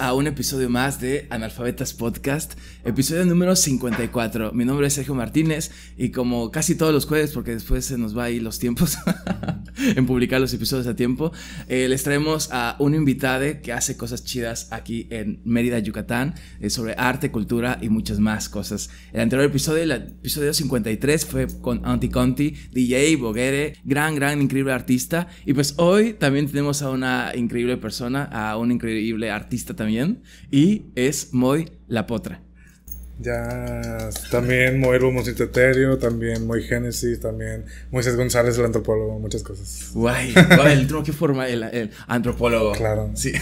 a un episodio más de Analfabetas Podcast, episodio número 54. Mi nombre es Sergio Martínez y como casi todos los jueves, porque después se nos va ahí los tiempos en publicar los episodios a tiempo, eh, les traemos a un invitado que hace cosas chidas aquí en Mérida, Yucatán, eh, sobre arte, cultura y muchas más cosas. El anterior episodio, el episodio 53, fue con Anti Conti, DJ, Boguere, gran, gran, increíble artista. Y pues hoy también tenemos a una increíble persona, a un increíble artista también. Y es Moy La Potra. Ya, también Moy Rumosito Etéreo, también Moy Génesis, también Moisés González, el antropólogo, muchas cosas. Guay, el truco que forma el, antropólogo. Claro. Sí.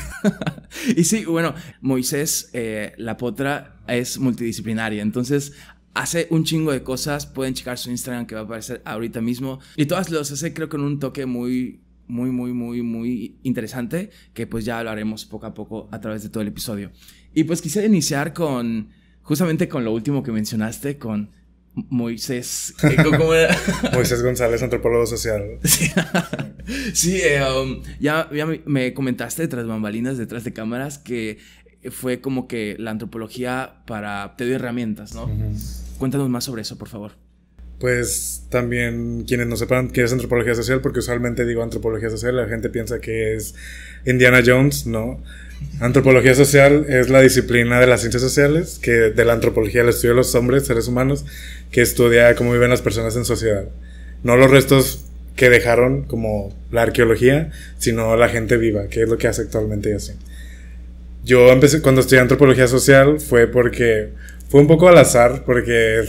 y sí, bueno, Moisés eh, La Potra es multidisciplinaria, entonces hace un chingo de cosas, pueden checar su Instagram que va a aparecer ahorita mismo y todas las hace creo con un toque muy muy, muy, muy, muy interesante que pues ya hablaremos poco a poco a través de todo el episodio. Y pues quisiera iniciar con, justamente con lo último que mencionaste, con Moisés. Eh, Moisés González, antropólogo social. Sí, eh, um, ya, ya, me comentaste tras bambalinas, detrás de cámaras, que fue como que la antropología para... te dio herramientas, ¿no? Cuéntanos más sobre eso, por favor pues también quienes no sepan qué es antropología social, porque usualmente digo antropología social, la gente piensa que es Indiana Jones, ¿no? Antropología social es la disciplina de las ciencias sociales, que de la antropología el estudio de los hombres, seres humanos, que estudia cómo viven las personas en sociedad. No los restos que dejaron, como la arqueología, sino la gente viva, que es lo que hace actualmente así. Yo empecé, cuando estudié antropología social, fue porque, fue un poco al azar, porque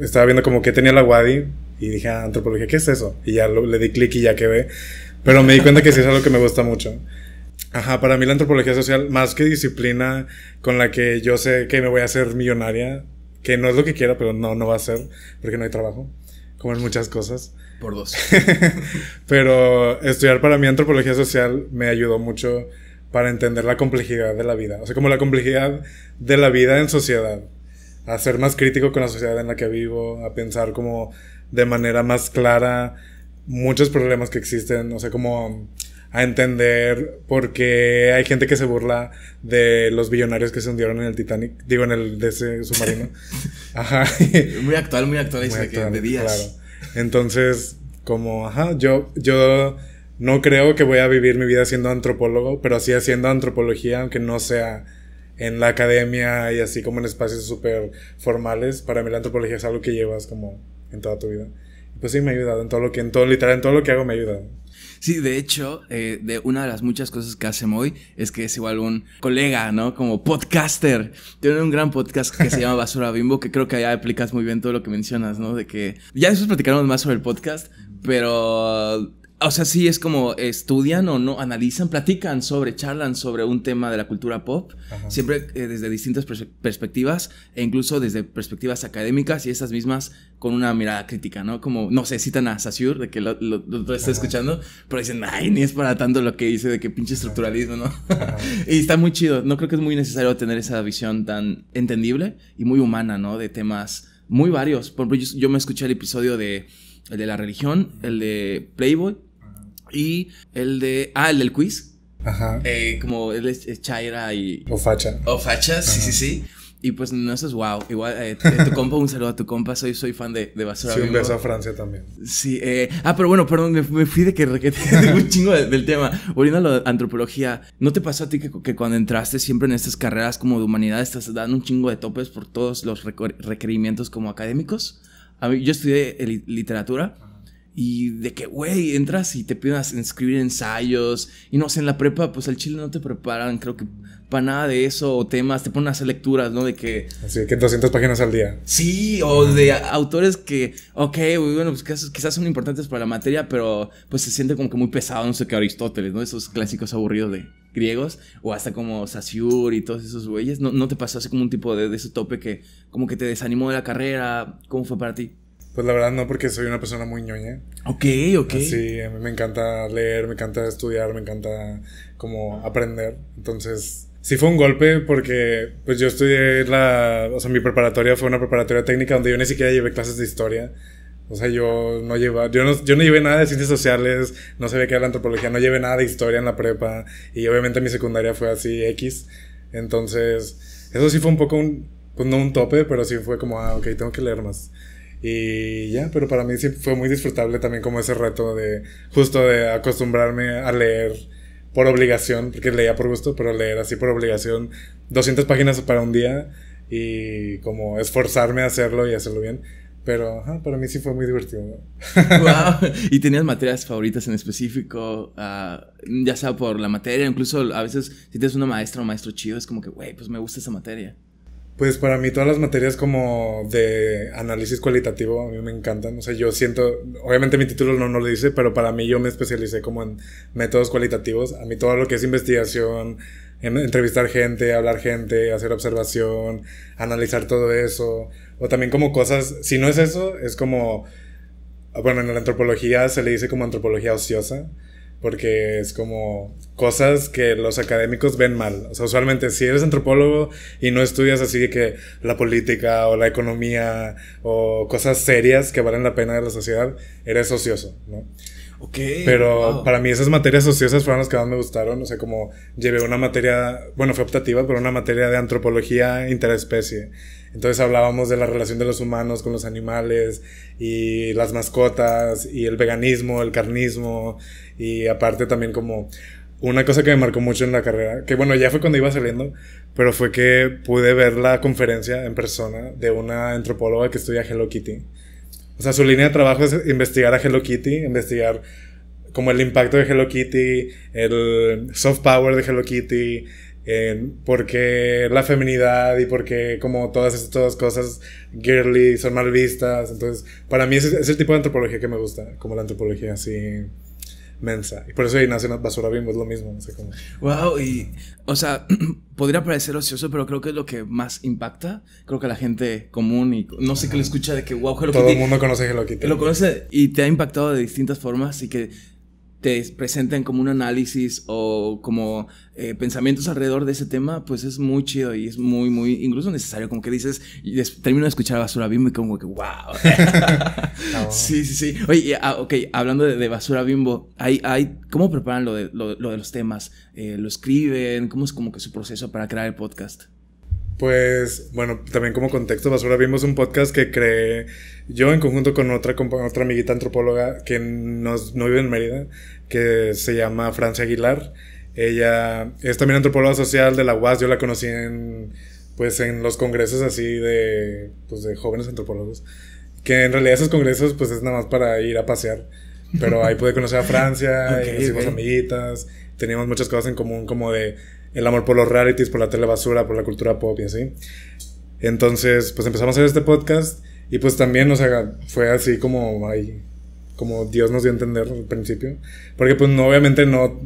estaba viendo como que tenía la Wadi y dije, ah, antropología, ¿qué es eso? Y ya le di clic y ya ve Pero me di cuenta que sí es algo que me gusta mucho. Ajá, para mí la antropología social, más que disciplina con la que yo sé que me voy a hacer millonaria, que no es lo que quiera, pero no, no va a ser, porque no hay trabajo, como en muchas cosas. Por dos. pero estudiar para mí antropología social me ayudó mucho para entender la complejidad de la vida. O sea, como la complejidad de la vida en sociedad a ser más crítico con la sociedad en la que vivo, a pensar como de manera más clara muchos problemas que existen, o sea, como a entender por qué hay gente que se burla de los billonarios que se hundieron en el Titanic, digo, en el de ese submarino. Ajá. Muy actual, muy actual, días. Claro. Entonces, como, ajá, yo, yo no creo que voy a vivir mi vida siendo antropólogo, pero sí haciendo antropología, aunque no sea en la academia y así como en espacios súper formales. Para mí la antropología es algo que llevas como en toda tu vida. Pues sí, me ha ayudado en todo lo que, en todo, literal, en todo lo que hago me ha ayudado. Sí, de hecho, eh, de una de las muchas cosas que hace Moy es que es igual un colega, ¿no? Como podcaster. Tiene un gran podcast que se llama Basura Bimbo, que creo que ya aplicas muy bien todo lo que mencionas, ¿no? De que ya después platicaremos más sobre el podcast, pero o sea, sí, es como estudian o no, analizan, platican sobre, charlan sobre un tema de la cultura pop, siempre eh, desde distintas perspectivas e incluso desde perspectivas académicas y esas mismas con una mirada crítica, ¿no? Como, no sé, citan a Sassur de que lo, lo, escuchando, pero dicen, ay, ni es para tanto lo que dice de que pinche estructuralismo, ¿no? y está muy chido, no creo que es muy necesario tener esa visión tan entendible y muy humana, ¿no? De temas muy varios. Por ejemplo, yo, me escuché el episodio de la religión, el de Playboy, y el de. Ah, el del quiz. Ajá. Eh, como el de Chaira y. O Facha. O Facha, sí, sí, sí. Y pues no, sé, wow. Igual, eh, eh, tu compa, un saludo a tu compa. Soy, soy fan de, de Basura. Sí, un beso a Francia también. Sí, eh, ah, pero bueno, perdón, me, fui de que requete un chingo del tema. Volviendo a la antropología, ¿no te pasó a ti que, que, cuando entraste siempre en estas carreras como de humanidad estás dando un chingo de topes por todos los requerimientos como académicos? A mí, yo estudié literatura y de que, güey, entras y te piden escribir ensayos. Y no sé, en la prepa, pues al chile no te preparan, creo que para nada de eso, o temas, te ponen a hacer lecturas, ¿no? De que. Así que 200 páginas al día. Sí, o de autores que, ok, bueno, pues quizás, son importantes para la materia, pero pues se siente como que muy pesado, no sé qué, Aristóteles, ¿no? Esos clásicos aburridos de griegos, o hasta como saciur y todos esos güeyes. ¿No, te pasó así como un tipo de, de ese tope que, como que te desanimó de la carrera? ¿Cómo fue para ti? Pues la verdad no, porque soy una persona muy ñoña. Ok, ok. Sí, a mí me encanta leer, me encanta estudiar, me encanta como aprender. Entonces, sí fue un golpe porque pues yo estudié la, o sea, mi preparatoria fue una preparatoria técnica donde yo ni siquiera llevé clases de historia. O sea, yo no llevaba, yo no, yo no llevé nada de ciencias sociales, no sabía qué era la antropología, no llevé nada de historia en la prepa y obviamente mi secundaria fue así X. Entonces, eso sí fue un poco un, pues no un tope, pero sí fue como, ah, ok, tengo que leer más. Y ya, pero para mí sí fue muy disfrutable también como ese reto de justo de acostumbrarme a leer por obligación, porque leía por gusto, pero leer así por obligación 200 páginas para un día y como esforzarme a hacerlo y hacerlo bien. Pero para mí sí fue muy divertido. Wow. ¿Y tenías materias favoritas en específico? Ah, ya sea por la materia, incluso a veces si tienes una maestra o maestro chido, es como que, güey, pues me gusta esa materia. Pues para mí todas las materias como de análisis cualitativo a mí me encantan. O sea, yo siento, obviamente mi título no, lo dice, pero para mí yo me especialicé como en métodos cualitativos. A mí todo lo que es investigación, entrevistar gente, hablar gente, hacer observación, analizar todo eso. O también como cosas, si no es eso, es como, bueno, en la antropología se le dice como antropología ociosa porque es como cosas que los académicos ven mal. O sea, usualmente si eres antropólogo y no estudias así que la política o la economía o cosas serias que valen la pena de la sociedad, eres ocioso, ¿no? Pero para mí esas materias ociosas fueron las que más me gustaron. O sea, como llevé una materia, bueno, fue optativa, pero una materia de antropología interespecie. Entonces hablábamos de la relación de los humanos con los animales y las mascotas y el veganismo, el carnismo y aparte también como una cosa que me marcó mucho en la carrera, que bueno, ya fue cuando iba saliendo, pero fue que pude ver la conferencia en persona de una antropóloga que estudia Hello Kitty. O sea, su línea de trabajo es investigar a Hello Kitty, investigar como el impacto de Hello Kitty, el soft power de Hello Kitty, porque por qué la feminidad y por qué como todas estas cosas girly son mal vistas. Entonces, para mí es, es el tipo de antropología que me gusta, como la antropología así mensa. Y por eso ahí nace una basura bimbo, es lo mismo. No sé cómo. Wow, y, o sea, podría parecer ocioso, pero creo que es lo que más impacta. Creo que la gente común y no sé qué le escucha de que, wow, Hello Todo el mundo conoce Hello Kitty. Lo conoce y te ha impactado de distintas formas y que te presenten como un análisis o como eh, pensamientos alrededor de ese tema, pues es muy chido y es muy, muy, incluso necesario, como que dices, termino de escuchar Basura Bimbo y como que, wow. Sí, sí, sí. Oye, ah, ok, hablando de, Basura Bimbo, hay, hay, ¿cómo preparan lo de, de los temas? Eh, ¿Lo escriben? ¿Cómo es como que su proceso para crear el podcast? Pues bueno, también como contexto basura, vimos un podcast que creé yo en conjunto con otra, otra amiguita antropóloga que nos, no vive en Mérida, que se llama Francia Aguilar. Ella es también antropóloga social de la UAS, yo la conocí en, pues, en los congresos así de, pues, jóvenes antropólogos, que en realidad esos congresos pues es nada más para ir a pasear, pero ahí pude conocer a Francia, y eh, hicimos amiguitas, teníamos muchas cosas en común como de el amor por los rarities por la telebasura, por la cultura pop y así. Entonces, pues empezamos a hacer este podcast y pues también, o sea, fue así como ay, como Dios nos dio a entender al principio, porque pues no, obviamente no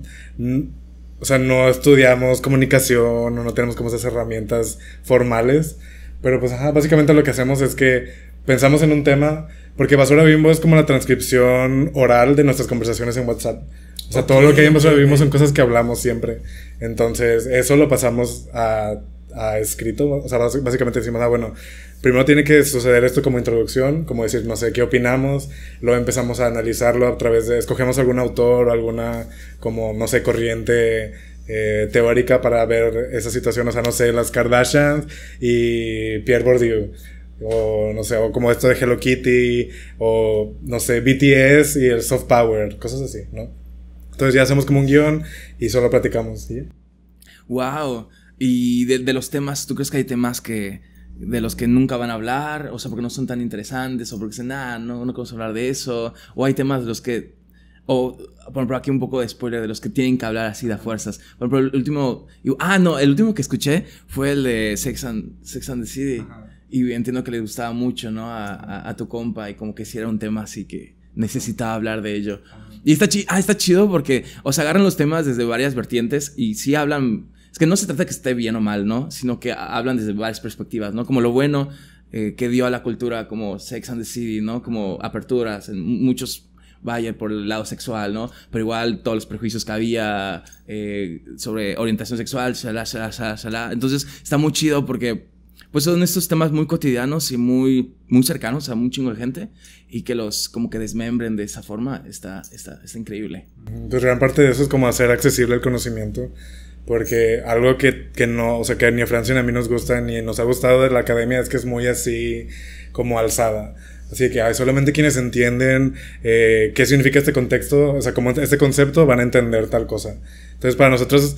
o sea, no estudiamos comunicación, o no tenemos como esas herramientas formales, pero pues básicamente lo que hacemos es que pensamos en un tema, porque Basura Bimbo es como la transcripción oral de nuestras conversaciones en WhatsApp. O sea, todo lo que hemos vivimos son cosas que hablamos siempre. Entonces, eso lo pasamos a, escrito. O sea, básicamente decimos, ah, bueno, primero tiene que suceder esto como introducción, como decir, no sé, qué opinamos, luego empezamos a analizarlo a través de, escogemos algún autor o alguna, como, no sé, corriente eh, teórica para ver esa situación, o sea, no sé, las Kardashians y Pierre Bourdieu. O no sé, o como esto de Hello Kitty, o no sé, BTS y el soft power, cosas así, ¿no? Entonces ya hacemos como un guión y solo platicamos. ¿sí? ¡Wow! Y de, los temas, ¿tú crees que hay temas que de los que nunca van a hablar? O sea, porque no son tan interesantes, o porque dicen, ah, no, no queremos hablar de eso. O hay temas de los que. O, por ejemplo, aquí un poco de spoiler de los que tienen que hablar así de fuerzas. Por ejemplo, el último. ah, no, el último que escuché fue el de Sex and, the City. Y entiendo que le gustaba mucho, ¿no? A, tu compa, y como que si era un tema así que necesitaba hablar de ello. Y está, chi ah, está chido porque os agarran los temas desde varias vertientes y sí hablan, es que no se trata que esté bien o mal, ¿no? Sino que hablan desde varias perspectivas, ¿no? Como lo bueno eh, que dio a la cultura, como Sex and the City, ¿no? Como aperturas en muchos vaya por el lado sexual, ¿no? Pero igual todos los prejuicios que había eh, sobre orientación sexual, ...salá, salá, salá, salá... Entonces está muy chido porque pues son estos temas muy cotidianos y muy, muy cercanos a un chingo de gente y que los como que desmembren de esa forma está, está, increíble. Pues gran parte de eso es como hacer accesible el conocimiento. Porque algo que, que, no, o sea, que ni a Francia ni a mí nos gusta, ni nos ha gustado de la academia, es que es muy así como alzada. Así que hay solamente quienes entienden eh, qué significa este contexto, o sea, como este concepto, van a entender tal cosa. Entonces, para nosotros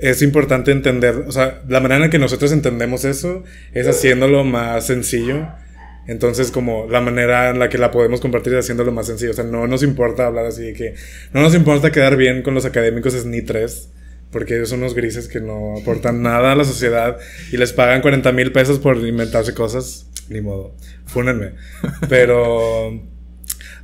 es importante entender, o sea, la manera en que nosotros entendemos eso es haciéndolo más sencillo. Entonces, como la manera en la que la podemos compartir es haciéndolo más sencillo. O sea, no nos importa hablar así de que no nos importa quedar bien con los académicos es ni tres porque ellos son unos grises que no aportan nada a la sociedad y les pagan 40 mil pesos por inventarse cosas. Ni modo, fúnenme. Pero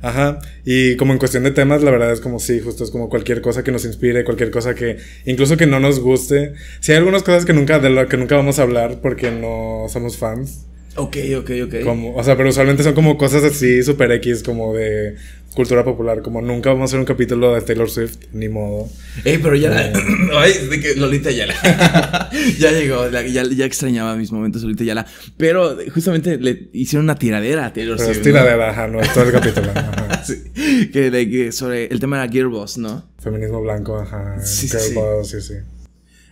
Ajá. Y como en cuestión de temas, la verdad es como sí, justo es como cualquier cosa que nos inspire, cualquier cosa que, incluso que no nos guste. sí, hay algunas cosas que nunca, de las que nunca vamos a hablar porque no somos fans. Ok, ok, ok. Como, o sea, pero usualmente son como cosas así, super X, como de cultura popular. Como nunca vamos a hacer un capítulo de Taylor Swift, ni modo. Ey, pero ya la... Ay, de que Lolita Yala. ya llegó, ya, ya, extrañaba mis momentos Lolita Yala. Pero justamente le hicieron una tiradera a Taylor pero Swift. Es tiradera, ¿no? ajá, no, es todo el capítulo. Ajá. Sí. Que, sobre el tema de la Gearbox, ¿no? Feminismo blanco, ajá. Sí, Gearbox, sí, sí.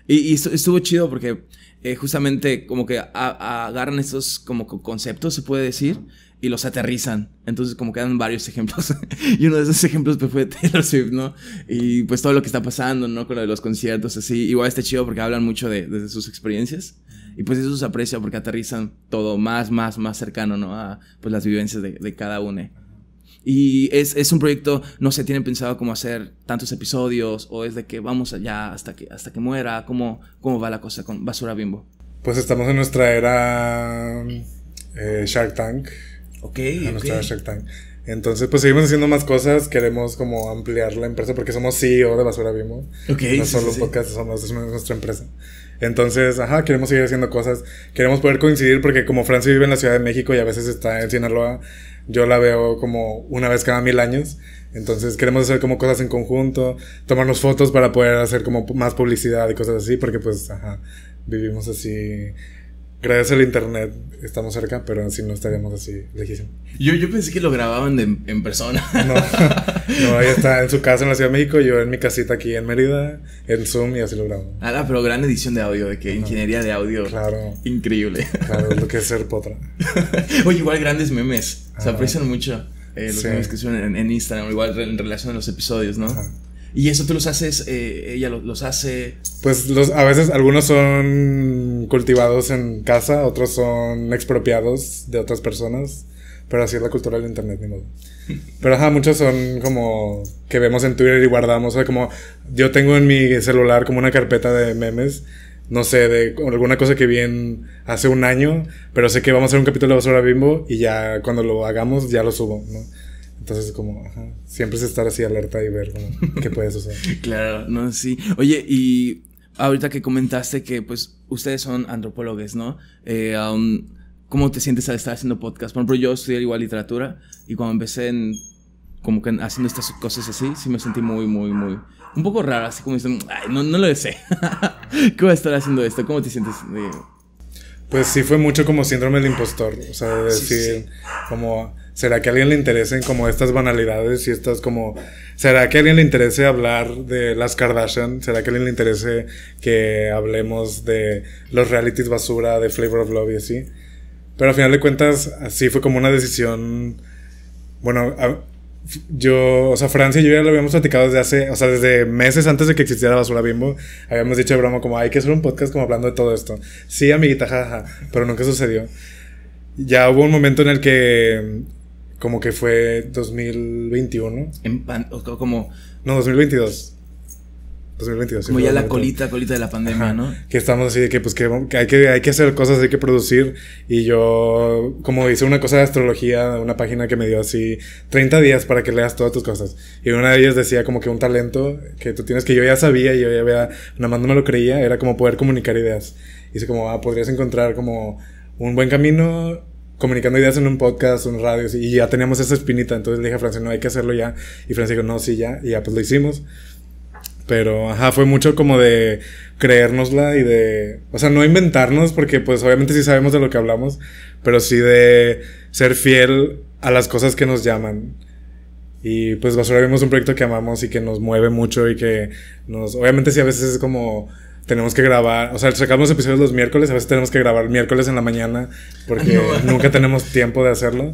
Y, y estuvo chido porque eh, justamente como que agarran estos como conceptos, se puede decir y los aterrizan. Entonces, como quedan varios ejemplos. y uno de esos ejemplos pues, fue Taylor Swift, ¿no? Y pues todo lo que está pasando, ¿no? Con lo de los conciertos, así. Igual está chido porque hablan mucho de, sus experiencias. Y pues eso se aprecia porque aterrizan todo más, más, más cercano, ¿no? A pues las vivencias de, cada uno. Y es, un proyecto, no sé, tienen pensado cómo hacer tantos episodios o es de que vamos allá hasta que, hasta que muera, cómo, cómo va la cosa con Basura Bimbo. Pues estamos en nuestra era eh, Shark Tank okay. Entonces, pues seguimos haciendo más cosas. Queremos como ampliar la empresa porque somos CEO de Basura Vimos. No solo sí, podcasts, somos, es nuestra empresa. Entonces, ajá, queremos seguir haciendo cosas. Queremos poder coincidir porque como Francia vive en la Ciudad de México y a veces está en Sinaloa, yo la veo como una vez cada mil años. Entonces queremos hacer como cosas en conjunto, tomarnos fotos para poder hacer como más publicidad y cosas así, porque pues, ajá, vivimos así Gracias al internet estamos cerca, pero así no estaríamos así lejísimos. Yo, yo pensé que lo grababan en persona. No, no, ahí está en su casa en la Ciudad de México, yo en mi casita aquí en Mérida, en Zoom y así lo grabamos. Ah, pero gran edición de audio, de que ingeniería de audio. Claro. Increíble. Claro, lo que es ser potra. Oye, igual grandes memes. Se ah. aprecian mucho eh, los memes que suben en, Instagram, igual en relación a los episodios, ¿no? Y eso tú los haces, eh, ella los, hace. Pues los, a veces algunos son cultivados en casa, otros son expropiados de otras personas. Pero así es la cultura del internet, ni modo. Pero ajá, muchos son como que vemos en Twitter y guardamos. O sea, como yo tengo en mi celular como una carpeta de memes. No sé, de alguna cosa que vi hace un año, pero sé que vamos a hacer un capítulo de Basura Bimbo y ya cuando lo hagamos ya lo subo, ¿no? Entonces, como, siempre es estar así alerta y ver qué puedes suceder. claro, no, sí. Oye, y ahorita que comentaste que, pues, ustedes son antropólogos, ¿no? Eh, ¿Cómo te sientes al estar haciendo podcast? Por ejemplo, yo estudié igual literatura y cuando empecé en, como que haciendo estas cosas así, sí me sentí muy, muy, muy, un poco raro, así como dicen, Ay, no, lo sé. ¿Cómo estar haciendo esto? ¿Cómo te sientes? Pues sí, fue mucho como síndrome del impostor, o sea, decir, como ¿Será que a alguien le interesen como estas banalidades y estas como... ¿Será que a alguien le interese hablar de las Kardashian? ¿Será que a alguien le interese que hablemos de los realities basura, de Flavor of Love y así? Pero al final de cuentas, así fue como una decisión... Bueno, yo, o sea, Francia y yo ya lo habíamos platicado desde hace, o sea, desde meses antes de que existiera Basura Bimbo, habíamos dicho de broma como, hay que hacer un podcast como hablando de todo esto. Sí, amiguita, jaja, pero nunca sucedió. Ya hubo un momento en el que como que fue 2021. En pan, como... No, 2022. 2022. Como ya la colita, colita de la pandemia, ¿no? Que estamos así de que pues que, hay que hay que hacer cosas, hay que producir. Y yo, como hice una cosa de astrología, una página que me dio así 30 días para que leas todas tus cosas. Y una de ellas decía como que un talento que tú tienes que yo ya sabía y yo ya había, nada más no me lo creía, era como poder comunicar ideas. Y dice como, ah, podrías encontrar como un buen camino comunicando ideas en un podcast, en radios, y ya teníamos esa espinita. Entonces le dije a Francia... no, hay que hacerlo ya. Y dijo... no, sí, ya. Y ya pues lo hicimos. Pero, ajá, fue mucho como de creérnosla y de... O sea, no inventarnos, porque pues obviamente sí sabemos de lo que hablamos, pero sí de ser fiel a las cosas que nos llaman. Y pues Basura vimos un proyecto que amamos y que nos mueve mucho y que nos... Obviamente sí a veces es como tenemos que grabar, o sea, sacamos episodios los miércoles, a veces tenemos que grabar miércoles en la mañana porque nunca tenemos tiempo de hacerlo,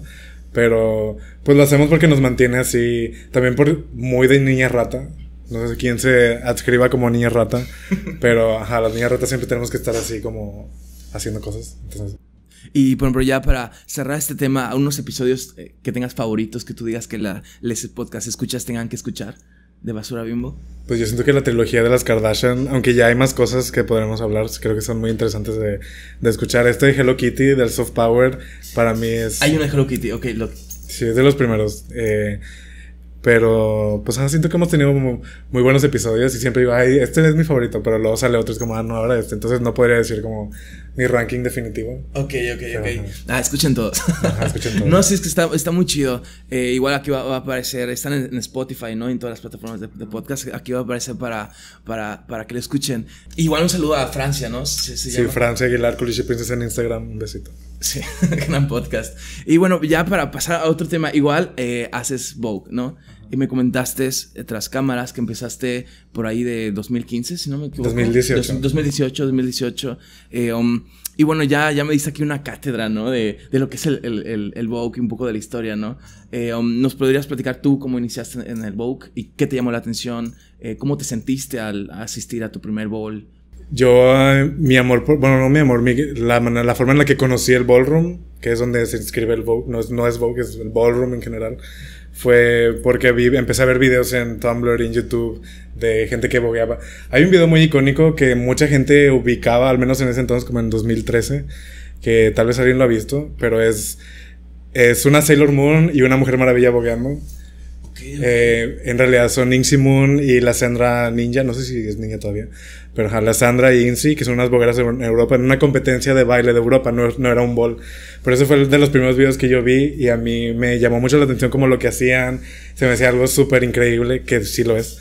pero pues lo hacemos porque nos mantiene así, también por muy de niña rata. No sé quién se adscriba como niña rata, pero a las niñas ratas siempre tenemos que estar así como haciendo cosas. y por ejemplo, ya para cerrar este tema, unos episodios eh, que tengas favoritos que tú digas que la, les podcast escuchas tengan que escuchar de Basura Bimbo? Pues yo siento que la trilogía de las Kardashian, aunque ya hay más cosas que podremos hablar, creo que son muy interesantes de, escuchar. Este de Hello Kitty, del Soft Power, para mí es... Hay una de Hello Kitty, ok. Lo... Sí, es de los primeros. Eh, pero, pues, siento que hemos tenido muy, buenos episodios y siempre digo, ay, este es mi favorito, pero luego sale otro es como, ah, no, ahora este. Entonces no podría decir como mi ranking definitivo. Ok, ok, ok. Ah, escuchen todos. escuchen todos. no, sí, es que está, está muy chido. Eh, igual aquí va, a aparecer, están en, Spotify, ¿no? En todas las plataformas de, podcast. Aquí va a aparecer para, para, que lo escuchen. Igual un saludo a Francia, ¿no? Sí, Francia Aguilar, Culiche Princesa en Instagram. Un besito. Sí, gran podcast. Y bueno, ya para pasar a otro tema, igual eh, haces Vogue, ¿no? Y me comentaste eh, tras cámaras que empezaste por ahí de 2015, si no me equivoco. 2018. 2018, 2018. y bueno, ya, ya me diste aquí una cátedra, ¿no? De, de lo que es el, el, el, Vogue y un poco de la historia, ¿no? Eh, um, ¿Nos podrías platicar tú cómo iniciaste en el Vogue y qué te llamó la atención? ¿Cómo te sentiste al asistir a tu primer bowl? Yo, eh, mi amor, por, bueno, no mi amor, mi, la, la, forma en la que conocí el ballroom, que es donde se inscribe el Vogue, no es, Vogue, es el ballroom en general, fue porque vi, empecé a ver videos en Tumblr y en YouTube de gente que bogueaba. Hay un video muy icónico que mucha gente ubicaba, al menos en ese entonces, como en 2013, que tal vez alguien lo ha visto, pero es, es una Sailor Moon y una Mujer Maravilla bogueando. Eh, en realidad son Inxi Moon y la Sandra Ninja, no sé si es ninja todavía, pero la Sandra y Inxi, que son unas bogueras en Europa, en una competencia de baile de Europa, no, era un bol. Pero ese fue de los primeros videos que yo vi y a mí me llamó mucho la atención como lo que hacían, se me hacía algo súper increíble, que sí lo es.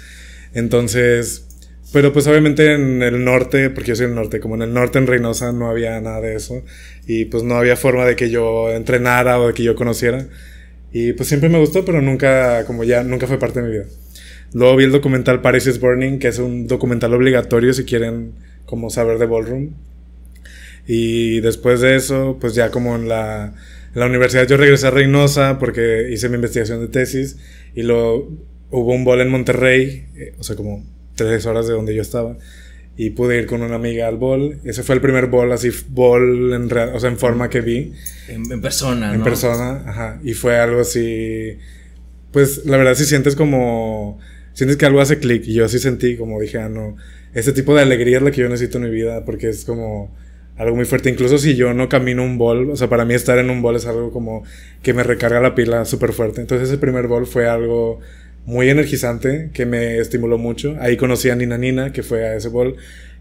Entonces, pero pues obviamente en el norte, porque yo soy del norte, como en el norte en Reynosa no había nada de eso. Y pues no había forma de que yo entrenara o de que yo conociera. Y pues siempre me gustó, pero nunca, como ya, nunca fue parte de mi vida. Luego vi el documental Paris is Burning, que es un documental obligatorio si quieren como saber de ballroom. Y después de eso, pues ya como en la, la universidad yo regresé a Reynosa porque hice mi investigación de tesis y luego hubo un ball en Monterrey, eh, o sea, como tres horas de donde yo estaba y pude ir con una amiga al bol. Ese fue el primer bol, así, bol en, o sea, en forma que vi. En, persona, En persona, Y fue algo así. Pues la verdad, si sientes como. Sientes que algo hace clic. Y yo así sentí, como dije, ah, no. Este tipo de alegría es la que yo necesito en mi vida, porque es como algo muy fuerte. Incluso si yo no camino un bol, o sea, para mí estar en un bol es algo como que me recarga la pila súper fuerte. Entonces, ese primer bol fue algo muy energizante que me estimuló mucho. Ahí conocí a Nina Nina, que fue a ese bol,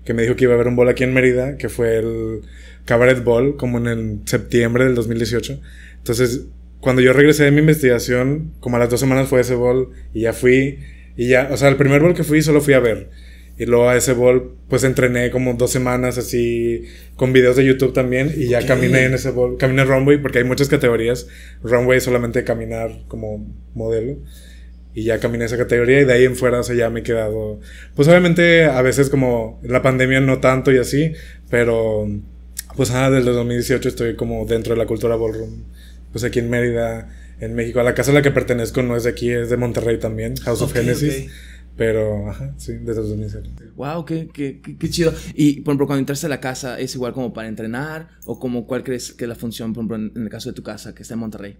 que me dijo que iba a haber un bol aquí en Mérida, que fue el Cabaret Ball, como en el septiembre del 2018. Entonces, cuando yo regresé de mi investigación, como a las dos semanas fue ese bol, y ya fui, y ya, o sea, el primer bol que fui solo fui a ver. Y luego a ese bol, pues entrené como dos semanas así, con videos de YouTube también, y ya caminé en ese bol, caminé runway, porque hay muchas categorías. Runway es solamente caminar como modelo y ya caminé esa categoría y de ahí en fuera, o ya me he quedado, pues obviamente a veces como la pandemia no tanto y así, pero pues ah, desde 2018 estoy como dentro de la cultura ballroom, pues aquí en Mérida, en México, la casa a la que pertenezco no es de aquí, es de Monterrey también, House of Genesis. Pero, ajá, sí, desde 2018. Wow, qué, qué, qué, chido. Y, por ejemplo, cuando entraste a la casa, ¿es igual como para entrenar? ¿O como cuál crees que es la función, por ejemplo, en el caso de tu casa, que está en Monterrey?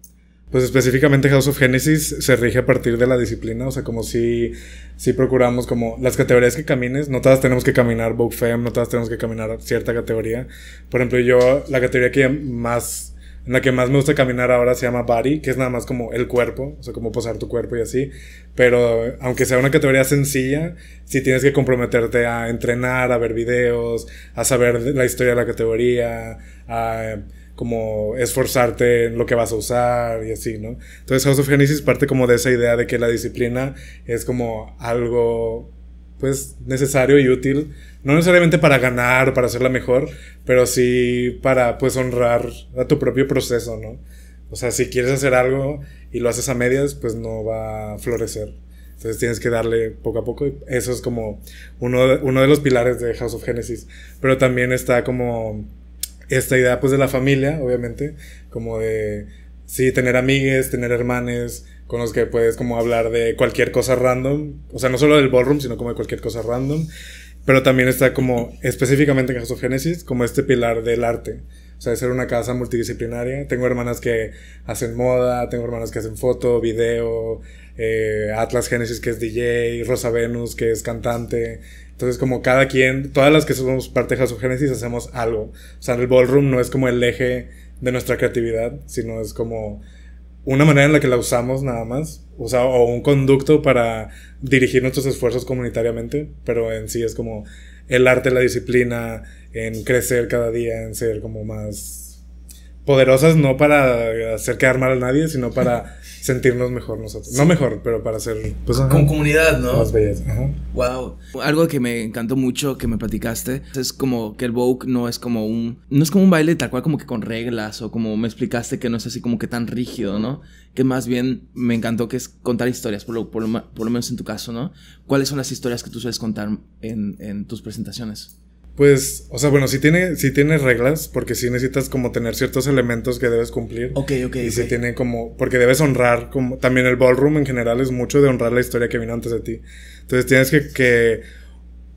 Pues específicamente House of Genesis se rige a partir de la disciplina, o sea, como si, si procuramos como las categorías que camines, no todas tenemos que caminar Vogue Femme, no todas tenemos que caminar cierta categoría. Por ejemplo, yo la categoría que más en la que más me gusta caminar ahora se llama body, que es nada más como el cuerpo, o sea, como posar tu cuerpo y así. Pero aunque sea una categoría sencilla, si tienes que comprometerte a entrenar, a ver videos, a saber la historia de la categoría, a como esforzarte en lo que vas a usar y así, ¿no? Entonces House of Genesis parte como de esa idea de que la disciplina es como algo pues necesario y útil, no necesariamente para ganar o para hacerla mejor, pero sí para pues honrar a tu propio proceso, ¿no? O sea, si quieres hacer algo y lo haces a medias, pues no va a florecer. Entonces tienes que darle poco a poco. Eso es como uno de, uno de los pilares de House of Genesis. Pero también está como esta idea pues de la familia, obviamente, como de, sí, tener amigues, tener hermanes, con los que puedes como hablar de cualquier cosa random, o sea, no solo del ballroom, sino como de cualquier cosa random, pero también está como específicamente en House of Genesis, como este pilar del arte. O sea, de ser una casa multidisciplinaria. Tengo hermanas que hacen moda, tengo hermanas que hacen foto, video, eh, Atlas Genesis que es DJ, Rosa Venus que es cantante, entonces, como cada quien, todas las que somos parte de génesis hacemos algo. O sea, el ballroom no es como el eje de nuestra creatividad, sino es como una manera en la que la usamos nada más. O sea, o un conducto para dirigir nuestros esfuerzos comunitariamente, pero en sí es como el arte, la disciplina, en crecer cada día, en ser como más poderosas no para hacer quedar mal a nadie, sino para sentirnos mejor nosotros. No mejor, pero para ser... Pues, con comunidad, ¿no? Más bellas. Wow. Algo que me encantó mucho que me platicaste es como que el Vogue no es como un... No es como un baile tal cual como que con reglas o como me explicaste que no es así como que tan rígido, ¿no? Que más bien me encantó que es contar historias, por lo, por lo, menos en tu caso, ¿no? ¿Cuáles son las historias que tú sueles contar en, en tus presentaciones? Pues, o sea, bueno, si tiene, si tiene reglas, porque sí necesitas como tener ciertos elementos que debes cumplir. Ok, ok. Y si tiene como, porque debes honrar, como, también el ballroom en general es mucho de honrar la historia que vino antes de ti. Entonces tienes que,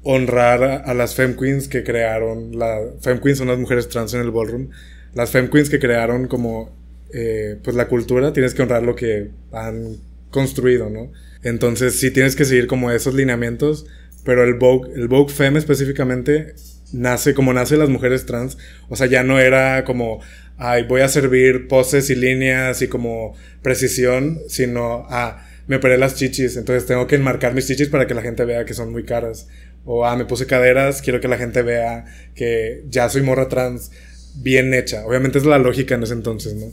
honrar a, las fem queens que crearon, la, fem queens son las mujeres trans en el ballroom, las fem queens que crearon como, eh, pues la cultura, tienes que honrar lo que han construido, ¿no? Entonces sí tienes que seguir como esos lineamientos, pero el Vogue, el Vogue Femme específicamente nace como nace las mujeres trans. O sea, ya no era como, ay, voy a servir poses y líneas y como precisión, sino, ah, me operé las chichis, entonces tengo que enmarcar mis chichis para que la gente vea que son muy caras. O, ah, me puse caderas, quiero que la gente vea que ya soy morra trans bien hecha. Obviamente es la lógica en ese entonces, ¿no?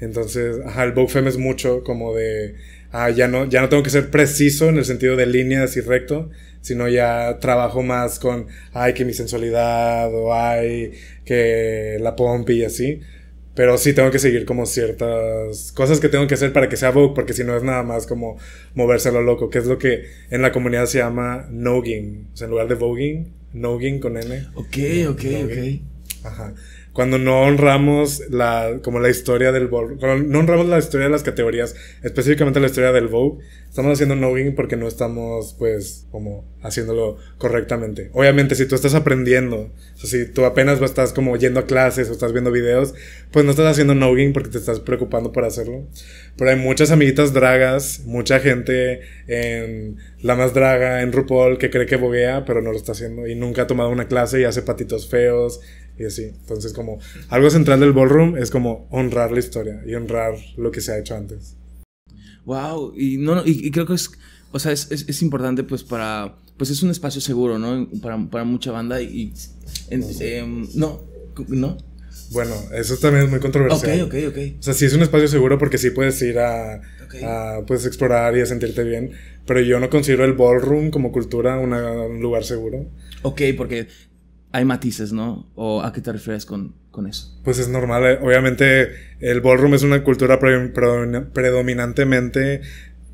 Entonces, ajá, el Vogue Femme es mucho como de, ah, ya no, ya no tengo que ser preciso en el sentido de líneas y recto, sino ya trabajo más con, ay, que mi sensualidad, o ay, que la pompi y así. Pero sí tengo que seguir como ciertas cosas que tengo que hacer para que sea Vogue, porque si no es nada más como moverse a lo loco, que es lo que en la comunidad se llama nogging. O sea, en lugar de vogging nogging con N. Ok, ok, ok. Ajá cuando no honramos la, como la historia del Vogue, cuando no honramos la historia de las categorías, específicamente la historia del Vogue, estamos haciendo no knowing porque no estamos, pues, como haciéndolo correctamente. Obviamente, si tú estás aprendiendo, si tú apenas estás como yendo a clases o estás viendo videos, pues no estás haciendo no knowing porque te estás preocupando por hacerlo. Pero hay muchas amiguitas dragas, mucha gente en La Más Draga, en RuPaul, que cree que boguea, pero no lo está haciendo y nunca ha tomado una clase y hace patitos feos y así. Entonces, como algo central del ballroom es como honrar la historia y honrar lo que se ha hecho antes. Wow, y, no, y, creo que es, o sea, es, importante pues para, pues es un espacio seguro, ¿no? Para, mucha banda y, em, no, no, Bueno, eso también es muy controversial. Ok, ok, ok. O sea, sí es un espacio seguro porque sí puedes ir a, pues, explorar y a sentirte bien, pero yo no considero el ballroom como cultura un lugar seguro. Ok, porque hay matices, ¿no? ¿O a qué te refieres con, eso? Pues es normal, eh, obviamente el ballroom es una cultura predominantemente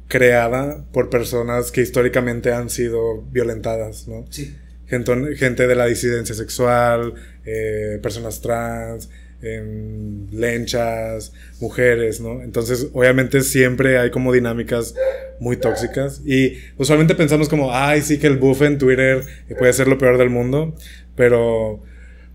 creada por personas que históricamente han sido violentadas, ¿no? Sí. Gente, de la disidencia sexual, eh, personas trans, em, lenchas, mujeres, ¿no? Entonces, obviamente siempre hay como dinámicas muy tóxicas y usualmente pensamos como, ay, sí que el buff en Twitter puede ser lo peor del mundo, pero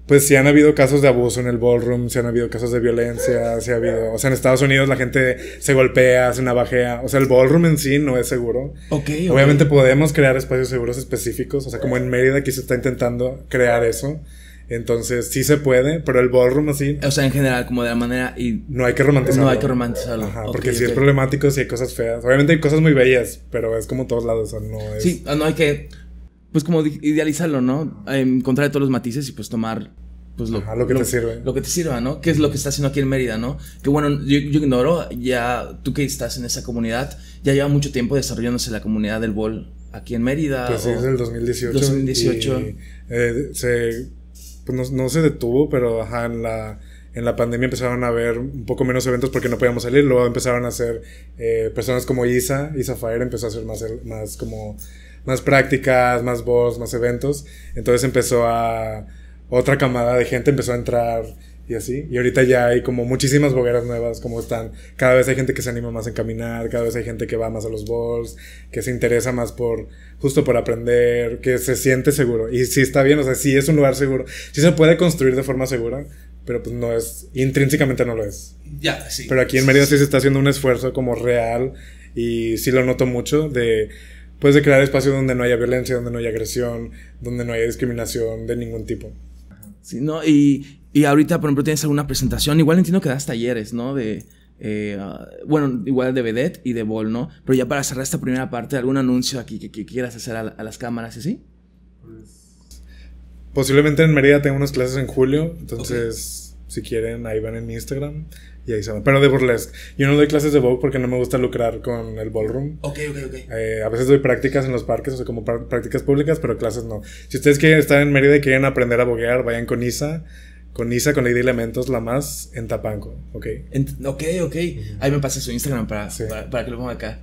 pues sí han habido casos de abuso en el ballroom, sí han habido casos de violencia, sí ha habido... O sea, en Estados Unidos la gente se golpea, se navajea. O sea, el ballroom en sí no es seguro. ok. Obviamente podemos crear espacios seguros específicos. O sea, como en Mérida aquí se está intentando crear eso. Entonces, sí se puede, pero el ballroom así... O sea, en general, como de la manera... y No hay que romantizarlo. No hay que romantizarlo. porque sí es problemático, sí hay cosas feas. Obviamente hay cosas muy bellas, pero es como todos lados, no es... Sí, no hay que pues como idealizarlo, ¿no? Encontrar todos los matices y pues tomar pues lo, que te sirve. Lo que te sirva, ¿no? qué es lo que está haciendo aquí en Mérida, ¿no? Que bueno, yo, ignoro, ya tú que estás en esa comunidad, ya lleva mucho tiempo desarrollándose la comunidad del bol aquí en Mérida. Pues sí, es el 2018. 2018. se, pues no, se detuvo, pero ajá, en la, en la pandemia empezaron a haber un poco menos eventos porque no podíamos salir. Luego empezaron a hacer eh, personas como Isa, Isa Fire empezó a ser más, más como más prácticas, más voz, más eventos. Entonces empezó a... Otra camada de gente empezó a entrar y así. Y ahorita ya hay como muchísimas bogueras nuevas, como están. Cada vez hay gente que se anima más a caminar, cada vez hay gente que va más a los balls, que se interesa más por, justo por aprender, que se siente seguro. Y sí está bien, o sea, sí es un lugar seguro. Sí se puede construir de forma segura, pero pues no es, intrínsecamente no lo es. Ya, sí. Pero aquí en Mérida sí se está haciendo un esfuerzo como real y sí lo noto mucho de Puedes crear espacios donde no haya violencia, donde no haya agresión, donde no haya discriminación de ningún tipo. Sí, ¿no? Y, y ahorita, por ejemplo, tienes alguna presentación. Igual entiendo que das talleres, ¿no? De, eh, ah, bueno, igual de Vedette y de Bol, ¿no? Pero ya para cerrar esta primera parte, ¿algún anuncio aquí que, quieras hacer a, las cámaras y así? Pues, posiblemente en Mérida tengo unas clases en julio, entonces si quieren ahí van en mi Instagram. Y ahí se Pero de burlesque. Yo no doy clases de Vogue porque no me gusta lucrar con el ballroom. Ok, ok, ok. Eh, a veces doy prácticas en los parques, o sea, como prácticas públicas, pero clases no. Si ustedes quieren estar en Mérida y quieren aprender a boguear, vayan con Isa. Con Isa, con Lady Elementos, la más en Tapanco, ¿ok? okay ok, ok. Ahí me pasa su Instagram para, para, que lo ponga acá